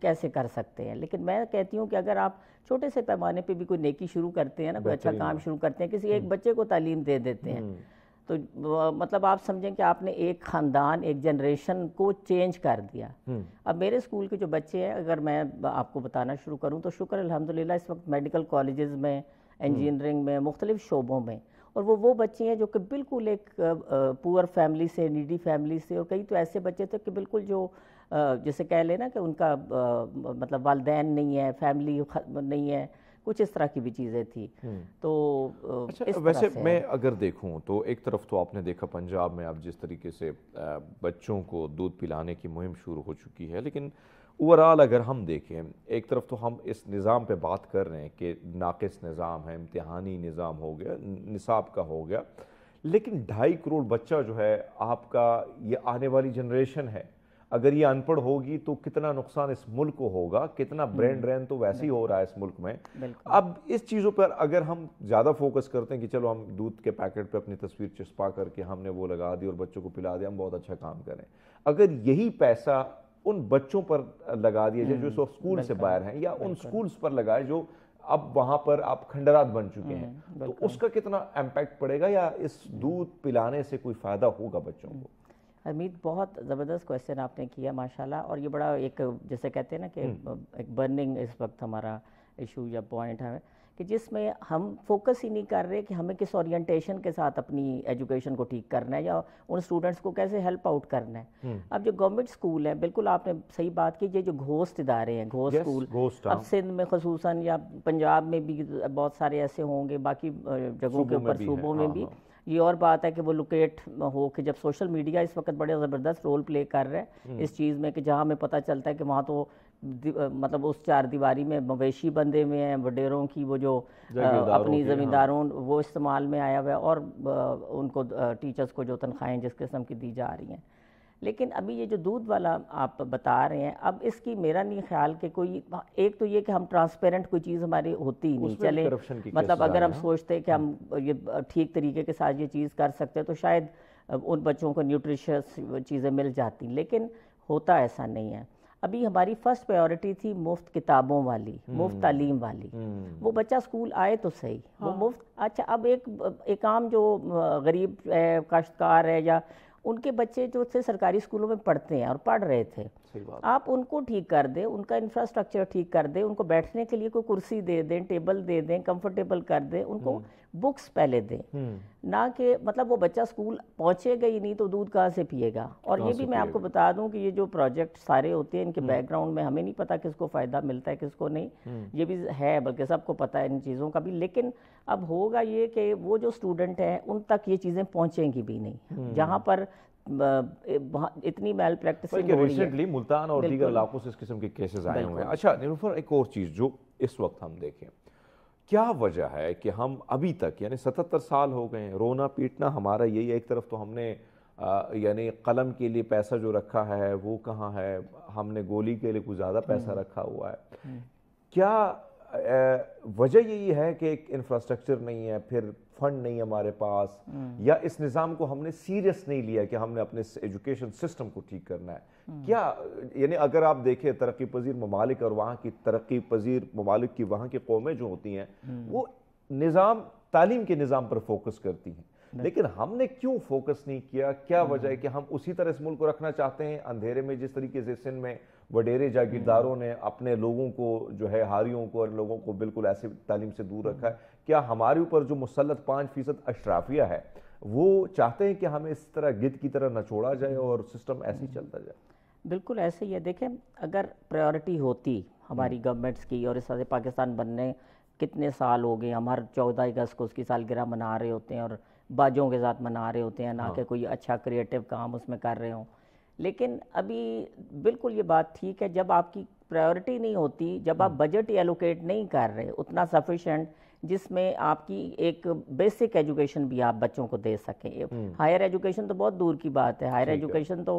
E: कैसे कर सकते हैं लेकिन मैं कहती हूँ कि अगर आप छोटे से पैमाने पर भी कोई नेकी शुरू करते हैं ना कोई अच्छा काम शुरू करते हैं किसी एक हम्म। बच्चे को तालीम दे देते हैं हम्म। तो मतलब आप समझें कि आपने एक ख़ानदान एक जनरेशन को चेंज कर दिया हम्म। अब मेरे स्कूल के जो बच्चे हैं अगर मैं आपको बताना शुरू करूं तो शुक्र अलहमदिल्ला इस वक्त मेडिकल कॉलेजेस में इंजीनियरिंग में मुख्तलिफ शोबों में और वो वो बच्चे हैं जो कि बिल्कुल एक पुअर फैमिली से नीडी फैमिली से और कई तो ऐसे बच्चे थे कि बिल्कुल जो जैसे कह लेना कि उनका मतलब वालदेन नहीं है फैमिली नहीं है कुछ इस तरह की भी चीज़ें थी हम्म। तो अच्छा, इस वैसे मैं
A: अगर देखूं तो एक तरफ तो आपने देखा पंजाब में आप जिस तरीके से बच्चों को दूध पिलाने की मुहिम शुरू हो चुकी है लेकिन ओवरऑल अगर हम देखें एक तरफ तो हम इस निज़ाम पे बात कर रहे हैं कि नाकस निज़ाम है इम्तहानी निज़ाम हो गया निसाब का हो गया लेकिन ढाई करोड़ बच्चा जो है आपका ये आने वाली जनरेशन है अगर ये अनपढ़ होगी तो कितना नुकसान इस मुल्क को होगा कितना ब्रेन ड्रेन हम्म। तो वैसे ही हो रहा है इस मुल्क में अब इस चीज़ों पर अगर हम ज़्यादा फोकस करते हैं कि चलो हम दूध के पैकेट पे अपनी तस्वीर चिस्पा करके हमने वो लगा दी और बच्चों को पिला दिया हम बहुत अच्छा काम करें अगर यही पैसा उन बच्चों पर लगा दिए जाए जो इस हम्म, स्कूल से बाहर हैं या उन स्कूल्स पर लगाए जो अब वहां पर आप खंडरात बन चुके हम्म, हैं तो उसका कितना इम्पैक्ट पड़ेगा या इस दूध पिलाने से कोई फ़ायदा होगा बच्चों को
E: हमीद हम्म। बहुत ज़बरदस्त क्वेश्चन आपने किया माशाल्लाह और ये बड़ा एक जैसे कहते हैं ना कि एक बर्निंग इस वक्त हमारा इशू या पॉइंट है कि जिसमें हम फोकस ही नहीं कर रहे कि हमें किस ओरिएंटेशन के साथ अपनी एजुकेशन को ठीक करना है या उन स्टूडेंट्स को कैसे हेल्प आउट करना है हम्म। अब जो गवर्नमेंट स्कूल है बिल्कुल आपने सही बात की ये जो घोस्ट इदारे हैं घोस्ट स्कूल अब सिंध में खसूस या पंजाब में भी बहुत सारे ऐसे होंगे बाकी जगहों के ऊपर सूबों में भी हाँ, हाँ। ये और बात है कि वो लोकेट हो कि जब सोशल मीडिया इस वक्त बड़े ज़बरदस्त रोल प्ले कर रहा है हम्म। इस चीज़ में कि जहाँ हमें पता चलता है कि वहाँ तो मतलब उस चार दीवारी में मवेशी बंधे हुए हैं वडेरों की वो जो अपनी ज़मींदारों हाँ। वो इस्तेमाल में आया हुआ है और उनको टीचर्स को जो तनख्वाहें जिस किस्म की दी जा रही हैं लेकिन अभी ये जो दूध वाला आप बता रहे हैं अब इसकी मेरा नहीं ख्याल कि कोई एक तो ये कि हम ट्रांसपेरेंट कोई चीज़ हमारी होती ही नहीं चले मतलब अगर हम सोचते कि हम हाँ। ये ठीक तरीके के साथ ये चीज़ कर सकते तो शायद उन बच्चों को न्यूट्रिशस चीज़ें मिल जाती लेकिन होता ऐसा नहीं है अभी हमारी फर्स्ट प्रायोरिटी थी मुफ्त किताबों वाली हम्म, मुफ्त तालीम वाली हम्म। वो बच्चा स्कूल आए तो सही हाँ। वो मुफ्त अच्छा अब एक एक आम जो गरीब काश्तकार है या उनके बच्चे जो थे सरकारी स्कूलों में पढ़ते हैं और पढ़ रहे थे आप उनको ठीक कर दें उनका इंफ्रास्ट्रक्चर ठीक कर दें उनको बैठने के लिए कोई कुर्सी दे दें टेबल दे दें कंफर्टेबल कर दें उनको हम्म। बुक्स पहले दें हम्म। ना कि मतलब वो बच्चा स्कूल पहुँचेगा ही नहीं तो दूध कहाँ से पिएगा और ये भी मैं आपको बता दूं कि ये जो प्रोजेक्ट सारे होते हैं इनके हम्म। बैकग्राउंड में हमें नहीं पता किसको फ़ायदा मिलता है किसको नहीं हम्म। ये भी है बल्कि सबको पता है इन चीज़ों का भी लेकिन अब होगा ये कि वो जो स्टूडेंट हैं उन तक ये चीज़ें पहुँचेंगी भी नहीं जहाँ पर इतनी मैल प्रैक्टिस रिसेंटली मुल्तान और दीगर इलाकों
A: से इस किस्म के केसेस आए हुए हैं अच्छा एक और चीज़ जो इस वक्त हम देखें क्या वजह है कि हम अभी तक यानी सतहत्तर साल हो गए रोना पीटना हमारा यही है एक तरफ तो हमने यानी कलम के लिए पैसा जो रखा है वो कहाँ है हमने गोली के लिए कुछ ज़्यादा पैसा हम्म। रखा हुआ है हम्म। क्या वजह यही है कि एक इंफ्रास्ट्रक्चर नहीं है फिर फंड नहीं हमारे पास हम्म। या इस निज़ाम को हमने सीरियस नहीं लिया कि हमने अपने एजुकेशन सिस्टम को ठीक करना है हम्म। क्या यानी अगर आप देखें तरक्की पजीर ममालिक और वहाँ की तरक्की पजीर ममालिक की वहाँ की कौमें जो होती हैं हम्म। वो निज़ाम तालीम के निज़ाम पर फोकस करती हैं लेकिन हमने क्यों फोकस नहीं किया क्या वजह है कि हम उसी तरह इस मुल्क को रखना चाहते हैं अंधेरे में जिस तरीके से सिंध में वडेरे जागीरदारों ने अपने लोगों को जो है हारियों को और लोगों को बिल्कुल ऐसे तालीम से दूर रखा है क्या हमारे ऊपर जो मुसलत पाँच फीसद अशराफिया है वो चाहते हैं कि हमें इस तरह गिद की तरह न छोड़ा जाए और सिस्टम
E: ऐसे ही चलता जाए बिल्कुल ऐसे ही है देखें अगर प्रायोरिटी होती हमारी गवर्नमेंट्स हम्म। की और इस तरह से पाकिस्तान बनने कितने साल हो गए हम हर चौदह अगस्त को उसकी सालगिरह मना रहे होते हैं और बाजों के साथ मना रहे होते हैं ना हाँ। कि कोई अच्छा क्रिएटिव काम उसमें कर रहे हों लेकिन अभी बिल्कुल ये बात ठीक है जब आपकी प्रायोरिटी नहीं होती जब आप बजट हाँ। एलोकेट नहीं कर रहे उतना सफिशेंट जिसमें आपकी एक बेसिक एजुकेशन भी आप बच्चों को दे सकें हायर हम्म। एजुकेशन तो बहुत दूर की बात है हायर एजुकेशन तो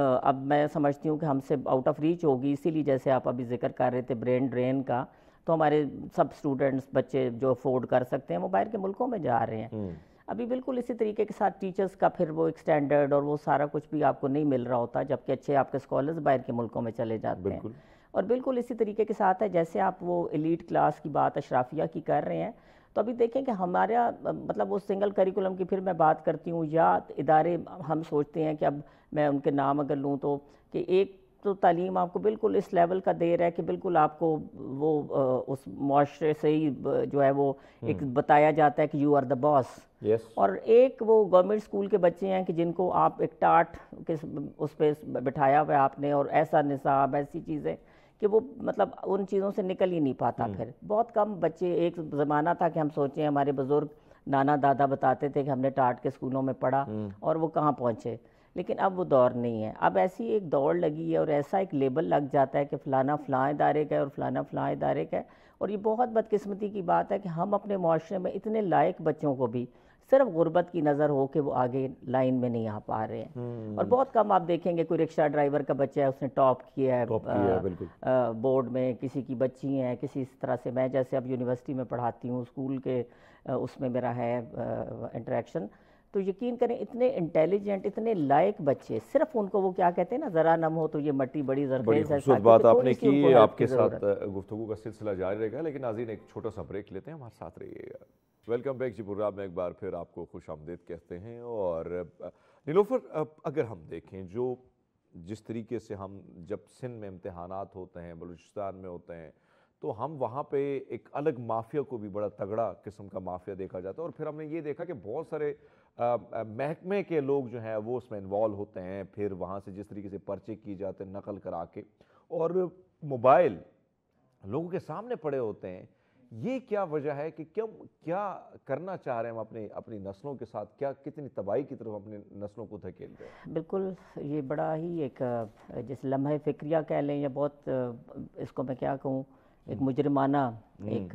E: अब मैं समझती हूँ कि हमसे आउट ऑफ रीच होगी इसीलिए जैसे आप अभी जिक्र कर रहे थे ब्रेन ड्रेन का तो हमारे सब स्टूडेंट्स बच्चे जो अफोर्ड कर सकते हैं वो बाहर के मुल्कों में जा रहे हैं हम्म। अभी बिल्कुल इसी तरीके के साथ टीचर्स का फिर वो एक स्टैंडर्ड और वो सारा कुछ भी आपको नहीं मिल रहा होता जबकि अच्छे आपके स्कॉलर्स बाहर के मुल्कों में चले जाते हैं और बिल्कुल इसी तरीके के साथ है जैसे आप वो एलीट क्लास की बात अशराफिया की कर रहे हैं तो अभी देखें कि हमारा मतलब वो सिंगल करिकुलम की फिर मैं बात करती हूँ या इदारे हम सोचते हैं कि अब मैं उनके नाम अगर लूँ तो कि एक तो तालीम आपको बिल्कुल इस लेवल का दे रहा है कि बिल्कुल आपको वो उस माशरे से ही जो है वो एक हम्म। बताया जाता है कि you are the boss yes. और एक वो गवर्नमेंट स्कूल के बच्चे हैं कि जिनको आप एक टाट किस उस पर बिठाया हुआ है आपने और ऐसा निसाब ऐसी चीज़ें कि वो मतलब उन चीज़ों से निकल ही नहीं पाता हम्म। फिर बहुत कम बच्चे एक ज़माना था कि हम सोचें हमारे बुज़ुर्ग नाना दादा बताते थे कि हमने टाट के स्कूलों में पढ़ा हम्म। और वो कहाँ पहुँचे लेकिन अब वो दौर नहीं है अब ऐसी एक दौड़ लगी है और ऐसा एक लेबल लग जाता है कि फ़लाना फ़लाँ इदारे का है और फ़लाना फ़लाँ इदारे का है और ये बहुत बदकिस्मती की बात है कि हम अपने माशरे में इतने लायक बच्चों को भी सिर्फ गुर्बत की नज़र हो कि वो आगे लाइन में नहीं आ पा रहे हैं हम्म। और बहुत कम आप देखेंगे कोई रिक्शा ड्राइवर का बच्चा है उसने टॉप किया है, टॉप किया है बोर्ड में किसी की बच्ची है किसी इस तरह से मैं जैसे अब यूनिवर्सिटी में पढ़ाती हूँ स्कूल के उसमें मेरा है इंटरेक्शन तो यकीन करें इतने इंटेलिजेंट इतने लायक बच्चे सिर्फ उनको वो क्या कहते हैं ना जरा नम हो तो ये मट्टी बड़ी जरखेज है तो बात तो आपने की आपके साथ
A: गुफ्तु का सिलसिला जारी रहेगा लेकिन नाजीन एक छोटा सा ब्रेक लेते हैं हमारे साथ रहिएगा वेलकम बैक जी बुर्राब में एक बार फिर आपको खुश आमदेद कहते हैं और नीलोफर अगर हम देखें जो जिस तरीके से हम जब सिंध में इम्तहानात होते हैं बलूचिस्तान में होते हैं तो हम वहाँ पे एक अलग माफिया को भी बड़ा तगड़ा किस्म का माफिया देखा जाता है और फिर हमने ये देखा कि बहुत सारे महकमे के लोग जो हैं वो उसमें इन्वॉल्व होते हैं फिर वहाँ से जिस तरीके से पर्चे किए जाते हैं नकल करा के और मोबाइल लोगों के सामने पड़े होते हैं ये क्या वजह है कि क्यों क्या करना चाह रहे हैं हम अपने अपनी नस्लों के साथ क्या कितनी तबाही की तरफ अपने नस्लों को धकेल रहे
E: हैं बिल्कुल ये बड़ा ही एक जैसे लम्हे फिक्रिया कह लें या बहुत इसको मैं क्या कहूँ एक हम्म। मुजरमाना हम्म। एक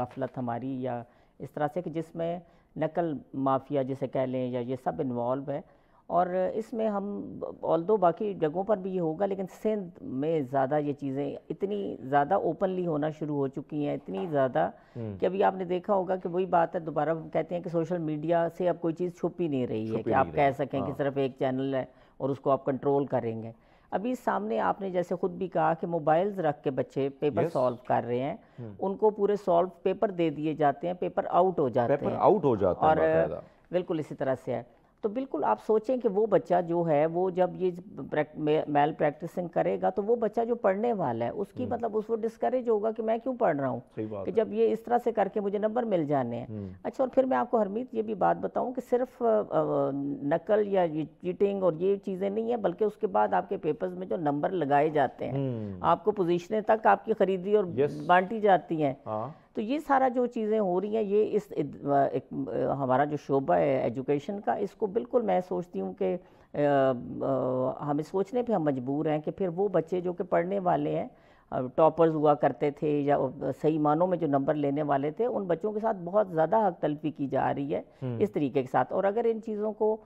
E: गफलत हमारी या इस तरह से कि जिसमें नकल माफिया जिसे कह लें या ये सब इन्वॉल्व है और इसमें हम ऑल दो बाकी जगहों पर भी ये होगा लेकिन सिंध में ज़्यादा ये चीज़ें इतनी ज़्यादा ओपनली होना शुरू हो चुकी हैं इतनी ज़्यादा हम्म। कि अभी आपने देखा होगा कि वही बात है दोबारा हम कहते हैं कि सोशल मीडिया से अब कोई चीज़ छुप ही नहीं रही है कि आप कह सकें कि हाँ। सिर्फ एक चैनल है और उसको आप कंट्रोल करेंगे अभी सामने आपने जैसे खुद भी कहा कि मोबाइल्स रख के बच्चे पेपर सॉल्व yes. कर रहे हैं हम्म। उनको पूरे सॉल्व पेपर दे दिए जाते हैं पेपर आउट हो जाते हैं पेपर आउट हो
A: जाते हैं और
E: बिल्कुल इसी तरह से है तो बिल्कुल आप सोचें कि वो बच्चा जो है वो जब ये मेल प्रैक्टिसिंग करेगा तो वो बच्चा जो पढ़ने वाला है उसकी हम्म। मतलब उसको डिस्करेज होगा कि मैं क्यों पढ़ रहा हूँ कि जब ये इस तरह से करके मुझे नंबर मिल जाने हैं हम्म। अच्छा और फिर मैं आपको हरमीत ये भी बात बताऊँ कि सिर्फ नकल या चीटिंग और ये चीज़ें नहीं है बल्कि उसके बाद आपके पेपर्स में जो नंबर लगाए जाते हैं हम्म। आपको पोजिशनें तक आपकी खरीदी और बांटी जाती हैं हाँ। तो ये सारा जो चीज़ें हो रही हैं ये इस एक, हमारा जो शोबा है एजुकेशन का इसको बिल्कुल मैं सोचती हूँ कि हमें सोचने पे हम मजबूर हैं कि फिर वो बच्चे जो कि पढ़ने वाले हैं टॉपर्स हुआ करते थे या सही मानों में जो नंबर लेने वाले थे उन बच्चों के साथ बहुत ज़्यादा हक तलफी की जा रही है इस तरीके के साथ और अगर इन चीज़ों को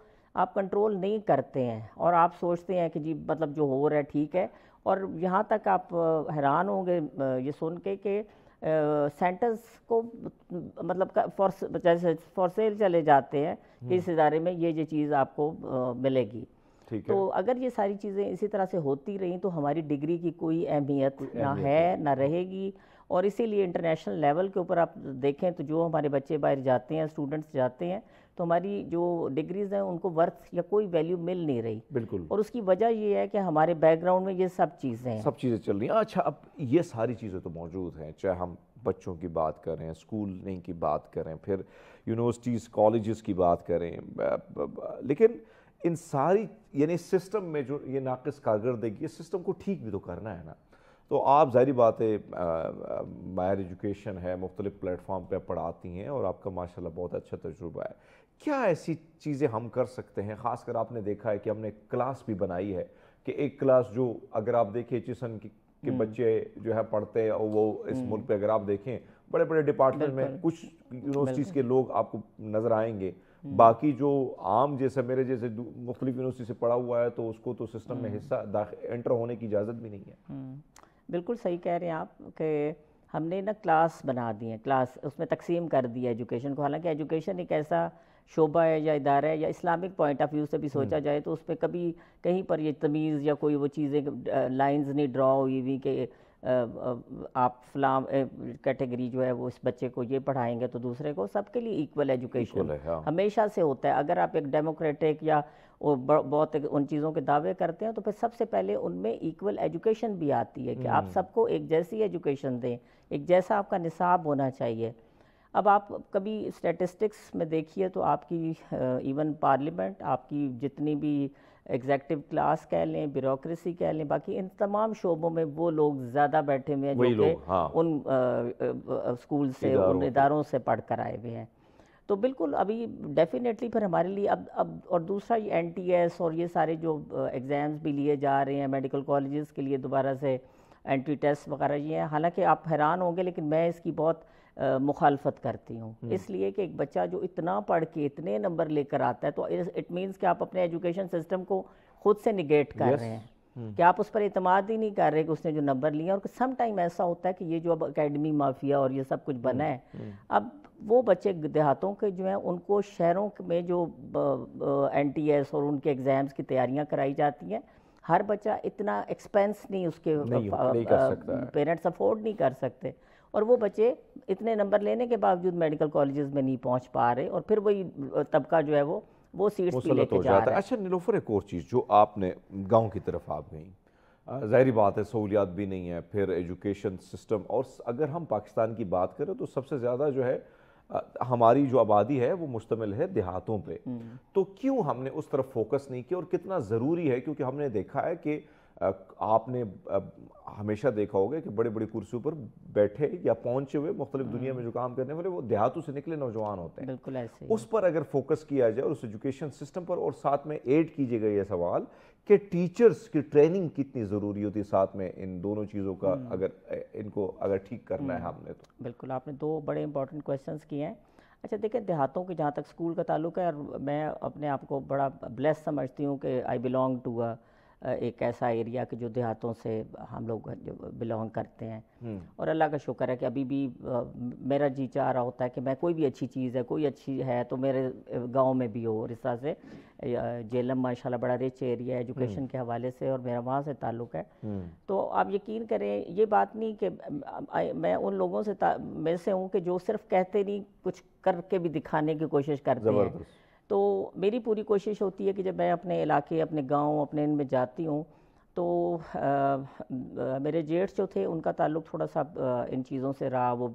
E: आप कंट्रोल नहीं करते हैं और आप सोचते हैं कि जी मतलब जो हो रहा है ठीक है और यहाँ तक आप हैरान होंगे ये सुन के कि सेंटर्स को मतलब फॉर जैसे फॉर सेल चले जाते हैं कि हम्म। इस इदारे में ये ये चीज़ आपको मिलेगी तो अगर ये सारी चीज़ें इसी तरह से होती रहीं तो हमारी डिग्री की कोई अहमियत ना है ना रहेगी और इसीलिए इंटरनेशनल लेवल के ऊपर आप देखें तो जो हमारे बच्चे बाहर जाते हैं स्टूडेंट्स जाते हैं तो हमारी जो डिग्रीज हैं उनको वर्थ या कोई वैल्यू मिल नहीं रही बिल्कुल और उसकी वजह ये है कि हमारे बैकग्राउंड में ये सब चीज़ें हैं सब
A: चीज़ें चल रही हैं अच्छा अब ये सारी चीज़ें तो मौजूद हैं चाहे हम बच्चों की बात करें स्कूलिंग की बात करें फिर यूनिवर्सिटीज़ कॉलेज़ की बात करें लेकिन इन सारी यानी सिस्टम में जो ये नाकस कारकर्दगी इस सिस्टम को ठीक भी तो करना है ना तो आप ज़ाहरी बात है मायर एजुकेशन है मुख्तलिफ प्लेटफॉर्म पर पढ़ाती हैं और आपका माशाल्लाह बहुत अच्छा तजुर्बा है क्या ऐसी चीज़ें हम कर सकते हैं ख़ासकर आपने देखा है कि हमने क्लास भी बनाई है कि एक क्लास जो अगर आप देखें चिसन की के हम्म। बच्चे जो है पढ़ते हैं और वो इस हम्म। मुल्क पे अगर आप देखें बड़े बड़े डिपार्टमेंट में कुछ यूनिवर्सिटीज़ के लोग आपको नज़र आएंगे हम्म। बाकी जो आम जैसे मेरे जैसे मुख्तलि यूनिवर्सिटी से पढ़ा हुआ है तो उसको तो सिस्टम में हिस्सा एंटर होने की इजाज़त भी नहीं
E: है बिल्कुल सही कह रहे हैं आप कि हमने ना क्लास बना दी है क्लास उसमें तकसीम कर दिया एजुकेशन को हालांकि एजुकेशन एक ऐसा शोबा है या इदारा है या इस्लामिक पॉइंट ऑफ व्यू से भी सोचा हम्म। जाए तो उसमें कभी कहीं पर ये तमीज़ या कोई वो चीज़ें लाइंस नहीं ड्रा हुई हुई कि आप फलाम कैटेगरी जो है वो इस बच्चे को ये पढ़ाएंगे तो दूसरे को सबके लिए इक्वल एजुकेशन हाँ। हमेशा से होता है अगर आप एक डेमोक्रेटिक या वो बहुत उन चीज़ों के दावे करते हैं तो फिर सबसे पहले उनमें इक्वल एजुकेशन भी आती है कि हम्म। आप सबको एक जैसी एजुकेशन दें एक जैसा आपका निसाब होना चाहिए अब आप कभी स्टैटिस्टिक्स में देखिए तो आपकी इवन पार्लियामेंट आपकी जितनी भी एग्जैक्टिव क्लास कह लें ब्यूरोसी कह लें बाकी इन तमाम शोबों में वो लोग ज़्यादा बैठे हुए हैं जो कि हाँ। उन स्कूल से उन इदारों से पढ़ कर आए हुए हैं तो बिल्कुल अभी डेफिनेटली फिर हमारे लिए अब अब और दूसरा ये एन और ये सारे जो एग्ज़ाम्स भी लिए जा रहे हैं मेडिकल कॉलेज़ के लिए दोबारा से एंट्री टेस्ट वगैरह ये हैं हालाँकि आप हैरान होंगे लेकिन मैं इसकी बहुत मुखालफत करती हूँ हम्म। इसलिए कि एक बच्चा जो इतना पढ़ के इतने नंबर लेकर आता है तो इट मीन्स कि आप अपने एजुकेशन सिस्टम को खुद से निगेट कर yes. रहे हैं हम्म। कि आप उस पर इतमाद ही नहीं कर रहे कि उसने जो नंबर लिया और सम टाइम ऐसा होता है कि ये जो अब अकेडमी माफिया और ये सब कुछ बना हम्म, है अब वो बच्चे देहातों के जो हैं उनको शहरों में जो एन टी एस और उनके एग्ज़ाम्स की तैयारियां कराई जाती हैं हर बच्चा इतना एक्सपेंस नहीं उसके पेरेंट्स अफोर्ड नहीं कर सकते और वो बच्चे इतने नंबर लेने के बावजूद मेडिकल कॉलेजेस में नहीं पहुंच पा रहे और फिर वही तबका जो है वो वो सीट हो जाता जा है
A: अच्छा निलोफर एक और चीज़ जो आपने गाँव की तरफ आप गई जहरी बात है सहूलियात भी नहीं है फिर एजुकेशन सिस्टम और अगर हम पाकिस्तान की बात करें तो सबसे ज़्यादा जो है हमारी जो आबादी है वो मुश्तमिल है देहातों पे हम्म। तो क्यों हमने उस तरफ फोकस नहीं किया और कितना ज़रूरी है क्योंकि हमने देखा है कि आपने हमेशा देखा होगा कि बड़े बड़ी कुर्सियों पर बैठे या पहुंचे हुए मुख्तलिफ हम्म। दुनिया में जो काम करने वाले वो देहातों से निकले नौजवान होते
E: हैं बिल्कुल ऐसे
A: उस पर अगर फोकस किया जाए और उस एजुकेशन सिस्टम पर और साथ में एड कीजिएगा ये सवाल कि टीचर्स की ट्रेनिंग कितनी ज़रूरी होती है साथ में इन दोनों चीज़ों का हम्म। अगर इनको अगर ठीक करना है हम्म। हमने
E: तो बिल्कुल आपने दो बड़े इंपॉर्टेंट क्वेश्चन किए हैं अच्छा देखिए देहातों के जहाँ तक स्कूल का ताल्लुक है और मैं अपने आप को बड़ा ब्लेस समझती हूँ कि आई बिलोंग टू अ एक ऐसा एरिया कि जो देहातों से हम लोग बिलोंग करते हैं और अल्लाह का शुक्र है कि अभी भी मेरा जी चाह रहा होता है कि मैं कोई भी अच्छी चीज़ है कोई अच्छी है तो मेरे गांव में भी हो और इस तरह से जेलम माशाल्लाह बड़ा रिच एरिया है एजुकेशन के हवाले से और मेरा वहाँ से ताल्लुक़ है तो आप यकीन करें ये बात नहीं कि मैं उन लोगों से मैं से हूँ कि जो सिर्फ कहते नहीं कुछ करके भी दिखाने की कोशिश करते हैं तो मेरी पूरी कोशिश होती है कि जब मैं अपने इलाके अपने गांव अपने इनमें जाती हूँ तो आ, आ, मेरे जेठ जो थे उनका ताल्लुक थोड़ा सा आ, इन चीज़ों से रहा वो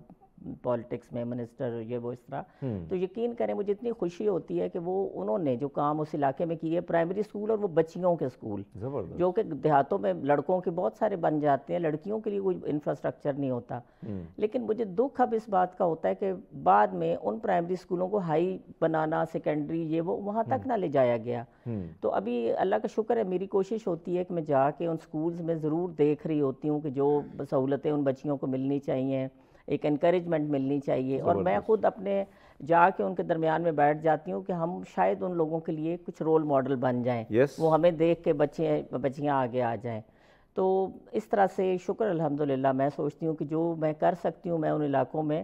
E: पॉलिटिक्स में मिनिस्टर ये वो इस तरह हम्म। तो यकीन करें मुझे इतनी खुशी होती है कि वो उन्होंने जो काम उस इलाके में किए प्राइमरी स्कूल और वो बच्चियों के स्कूल जो कि देहातों में लड़कों के बहुत सारे बन जाते हैं लड़कियों के लिए कोई इंफ्रास्ट्रक्चर नहीं होता हम्म। लेकिन मुझे दुख अब इस बात का होता है कि बाद में उन प्राइमरी स्कूलों को हाई बनाना सेकेंडरी ये वो वहाँ तक हम्म। ना ले जाया गया तो अभी अल्लाह का शुक्र है मेरी कोशिश होती है कि मैं जाके उन स्कूल्स में ज़रूर देख रही होती हूँ कि जो सहूलतें उन बच्चियों को मिलनी चाहिए एक इनक्रेजमेंट मिलनी चाहिए और मैं खुद अपने जा के उनके दरमियान में बैठ जाती हूँ कि हम शायद उन लोगों के लिए कुछ रोल मॉडल बन जाएँ yes. वो हमें देख के बच्चे बच्चियाँ आगे आ जाएँ तो इस तरह से शुक्र अल्हम्दुलिल्लाह मैं सोचती हूँ कि जो मैं कर सकती हूँ मैं उन इलाकों में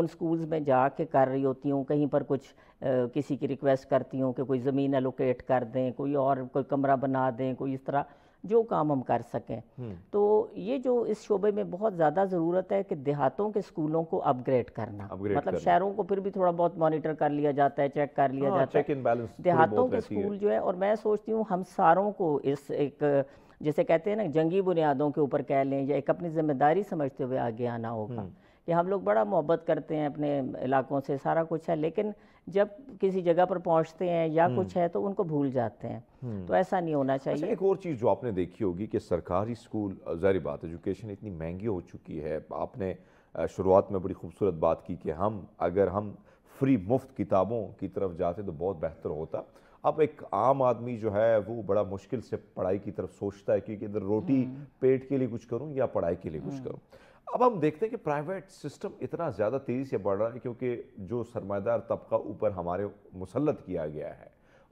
E: उन स्कूल्स में जा के कर रही होती हूँ कहीं पर कुछ आ, किसी की रिक्वेस्ट करती हूँ कि कोई ज़मीन एलोकेट कर दें कोई और कोई कमरा बना दें कोई इस तरह जो काम हम कर सकें हम्म। तो ये जो इस शोबे में बहुत ज़्यादा ज़रूरत है कि देहातों के स्कूलों को अपग्रेड करना अपग्रेट मतलब करना। शहरों को फिर भी थोड़ा बहुत मॉनिटर कर लिया जाता है चेक कर लिया हाँ, जाता है देहातों के स्कूल जो है और मैं सोचती हूँ हम सारों को इस एक जैसे कहते हैं ना जंगी बुनियादों के ऊपर कह लें या एक अपनी जिम्मेदारी समझते हुए आगे आना होगा हम्म। कि हम लोग बड़ा मोहब्बत करते हैं अपने इलाकों से सारा कुछ है लेकिन जब किसी जगह पर पहुंचते हैं या हम्म। कुछ है तो उनको भूल जाते हैं हम्म। तो ऐसा नहीं होना अच्छा, चाहिए अच्छा
A: एक और चीज़ जो आपने देखी होगी कि सरकारी स्कूल जारी बात एजुकेशन इतनी महंगी हो चुकी है आपने शुरुआत में बड़ी खूबसूरत बात की कि हम अगर हम फ्री मुफ्त किताबों की तरफ जाते तो बहुत बेहतर होता अब एक आम आदमी जो है वो बड़ा मुश्किल से पढ़ाई की तरफ सोचता है क्योंकि इधर रोटी हम्म। पेट के लिए कुछ करूं या पढ़ाई के लिए कुछ करूँ अब हम देखते हैं कि प्राइवेट सिस्टम इतना ज़्यादा तेज़ी से बढ़ रहा है क्योंकि जो सरमादार तबका ऊपर हमारे मुसलत किया गया है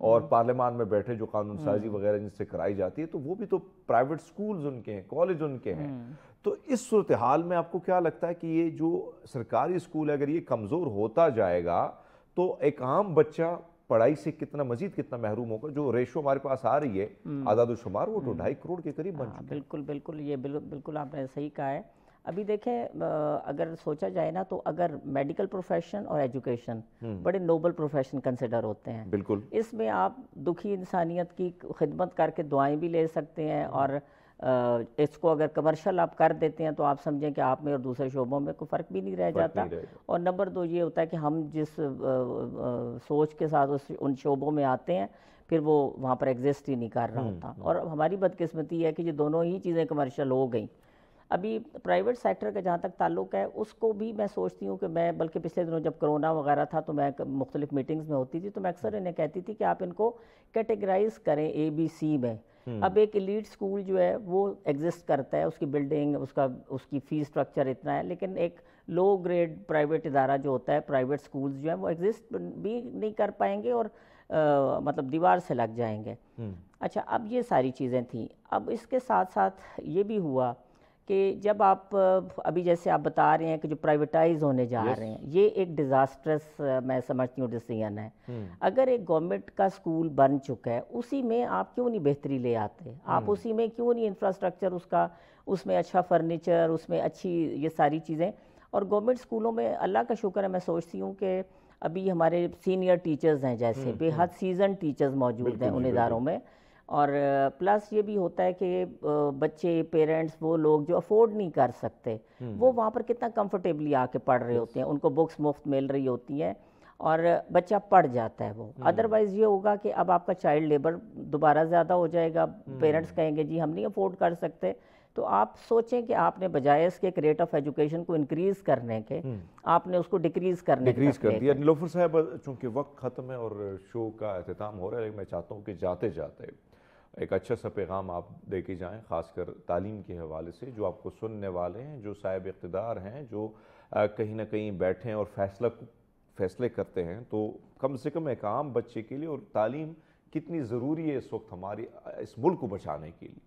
A: और हम्म। पार्लियामान में बैठे जो कानून साजी हम्म। वगैरह जिनसे कराई जाती है तो वो भी तो प्राइवेट स्कूल्स उनके हैं कॉलेज उनके हैं हम्म। तो इस सूरत हाल में आपको क्या लगता है कि ये जो सरकारी स्कूल है अगर ये कमज़ोर होता जाएगा तो एक आम बच्चा पढ़ाई से कितना मजीद कितना महरूम होगा जो रेशो हमारे पास आ रही है आदाद
E: शुमार वो तो ढाई करोड़ के करीब बन हाँ, चुका बिल्कुल बिल्कुल ये बिल्कुल आपने सही कहा है अभी देखें अगर सोचा जाए ना तो अगर मेडिकल प्रोफेशन और एजुकेशन हम्म। बड़े नोबल प्रोफेशन कंसिडर होते हैं बिल्कुल इसमें आप दुखी इंसानियत की खिदमत करके दुआएं भी ले सकते हैं हम्म। और इसको अगर कमर्शल आप कर देते हैं तो आप समझें कि आप में और दूसरे शोबों में कोई फ़र्क भी नहीं रह जाता नहीं और नंबर दो ये होता है कि हम जिस आ, आ, सोच के साथ उस उन शोबों में आते हैं फिर वो वहाँ पर एग्जिस्ट ही नहीं कर रहा हम्म, होता और हमारी बदकिस्मती है कि ये दोनों ही चीज़ें कमर्शल हो गई अभी प्राइवेट सेक्टर का जहाँ तक ताल्लुक है उसको भी मैं सोचती हूँ कि मैं बल्कि पिछले दिनों जब कोरोना वगैरह था तो मैं मुख्तलिफ मीटिंग्स में होती थी तो मैं अक्सर हम्म। इन्हें कहती थी कि आप इनको कैटेगराइज करें ए बी सी में हम्म। अब एक लीड स्कूल जो है वो एग्जिस्ट करता है उसकी बिल्डिंग उसका उसकी फीस स्ट्रक्चर इतना है लेकिन एक लो ग्रेड प्राइवेट इदारा जो होता है प्राइवेट स्कूल्स जो हैं वो एग्जिस्ट भी नहीं कर पाएंगे और आ, मतलब दीवार से लग जाएंगे हम्म। अच्छा अब ये सारी चीज़ें थी अब इसके साथ साथ ये भी हुआ कि जब आप अभी जैसे आप बता रहे हैं कि जो प्राइवेटाइज होने जा yes. रहे हैं ये एक डिज़ास्ट्रस मैं समझती हूँ डिसीजन है hmm. अगर एक गवर्नमेंट का स्कूल बन चुका है उसी में आप क्यों नहीं बेहतरी ले आते hmm. आप हम्म। उसी में क्यों नहीं इंफ्रास्ट्रक्चर उसका उसमें अच्छा फर्नीचर उसमें अच्छी ये सारी चीज़ें और गवर्नमेंट स्कूलों में अल्लाह का शुक्र है मैं सोचती हूँ कि अभी हमारे सीनियर टीचर्स हैं जैसे हम्म, बेहद सीजन टीचर्स मौजूद हैं उन इदारों में और प्लस ये भी होता है कि बच्चे पेरेंट्स वो लोग जो अफोर्ड नहीं कर सकते वो हम्म। वहाँ पर कितना कंफर्टेबली आके पढ़ रहे होते हैं उनको बुक्स मुफ्त मिल रही होती हैं और बच्चा पढ़ जाता है वो हम्म। अदरवाइज़ ये होगा कि अब आपका चाइल्ड लेबर दोबारा ज़्यादा हो जाएगा हम्म। पेरेंट्स कहेंगे जी हम नहीं अफोर्ड कर सकते तो आप सोचें कि आपने बजाय इसके रेट ऑफ एजुकेशन को इंक्रीज करने के आपने उसको डिक्रीज करने डिक्रीज कर दिया
A: निलोफर साहब चूंकि वक्त ख़त्म है और शो का अहतमाम हो रहा है मैं चाहता हूँ कि जाते जाते एक अच्छा सा पैगाम आप दे के जाएँ कर तालीम के हवाले से जो आपको सुनने वाले हैं जो साहिब इकतदार हैं जो कहीं ना कहीं बैठें और फैसला फैसले करते हैं तो कम से कम एक आम बच्चे के लिए और तालीम कितनी ज़रूरी है इस वक्त हमारी इस मुल्क को बचाने के लिए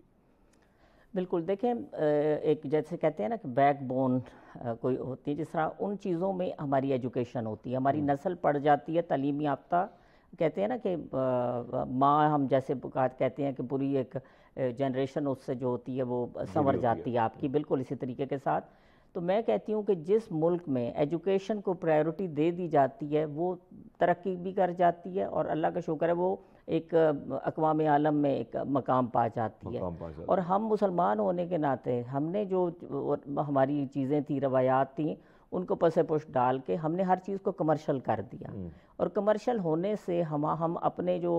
E: बिल्कुल देखें एक जैसे कहते हैं ना कि बैक बोन कोई होती है जिस तरह उन चीज़ों में हमारी एजुकेशन होती है हमारी हम्म। नस्ल पड़ जाती है तलीम याफ्ता कहते हैं ना कि माँ हम जैसे कहते हैं कि पूरी एक जनरेशन उससे जो होती है वो संवर जाती है आपकी हम्म। बिल्कुल इसी तरीके के साथ तो मैं कहती हूँ कि जिस मुल्क में एजुकेशन को प्रायोरिटी दे दी जाती है वो तरक्की भी कर जाती है और अल्लाह का शुक्र है वो एक अकवाम आलम में एक मकाम पा जाती है और हम मुसलमान होने के नाते हमने जो हमारी चीज़ें थी रवायात थी उनको पसे पुश डाल के हमने हर चीज़ को कमर्शल कर दिया हम्म। और कमर्शल होने से हम हम अपने जो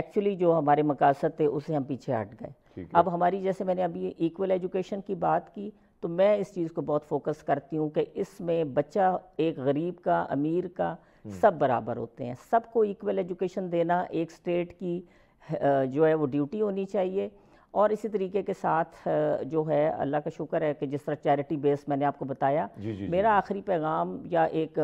E: एक्चुअली जो हमारे मकासद थे उसे हम पीछे हट गए अब हमारी जैसे मैंने अभी इक्वल एजुकेशन की बात की तो मैं इस चीज़ को बहुत फोकस करती हूँ कि इसमें बच्चा एक गरीब का अमीर का हम्म। सब बराबर होते हैं सबको इक्वल एजुकेशन देना एक स्टेट की जो है वो ड्यूटी होनी चाहिए और इसी तरीके के साथ जो है अल्लाह का शुक्र है कि जिस तरह चैरिटी बेस मैंने आपको बताया जी जी मेरा आखिरी पैगाम या एक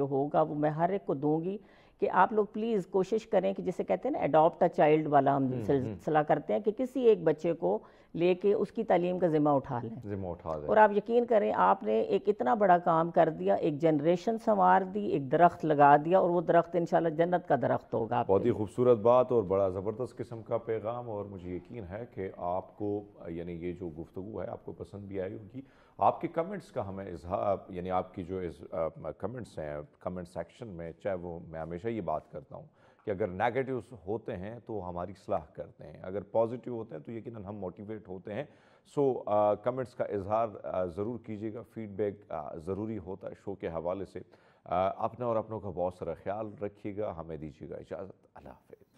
E: जो होगा वो मैं हर एक को दूंगी कि आप लोग प्लीज़ कोशिश करें कि जिसे कहते हैं ना अडॉप्ट अ चाइल्ड वाला हम हम्म, सिलसिला हम्म। करते हैं कि किसी एक बच्चे को लेके उसकी तालीम का ज़िम्मा उठा लें ज़िम्मा उठा लें और आप यकीन करें आपने एक इतना बड़ा काम कर दिया एक जनरेशन संवार दी एक दरख्त लगा दिया और वो दरख्त इन जन्नत का दरख्त होगा बहुत ही
A: खूबसूरत बात और बड़ा ज़बरदस्त किस्म का पैगाम और मुझे यकीन है कि आपको यानी ये जो गुफ्तु है आपको पसंद भी आई होगी आपके कमेंट्स का हमें इजहार यानी आपकी जो कमेंट्स हैं कमेंट सेक्शन में चाहे वो मैं हमेशा ये बात करता हूँ कि अगर नेगेटिव होते हैं तो हमारी सलाह करते हैं अगर पॉजिटिव होते हैं तो यकीन हम मोटिवेट होते हैं सो so, कमेंट्स uh, का इजहार uh, ज़रूर कीजिएगा फीडबैक uh, ज़रूरी होता है शो के हवाले से अपने और अपनों का बहुत सारा ख्याल रखिएगा हमें दीजिएगा इजाज़त अल्लाह हाफिज़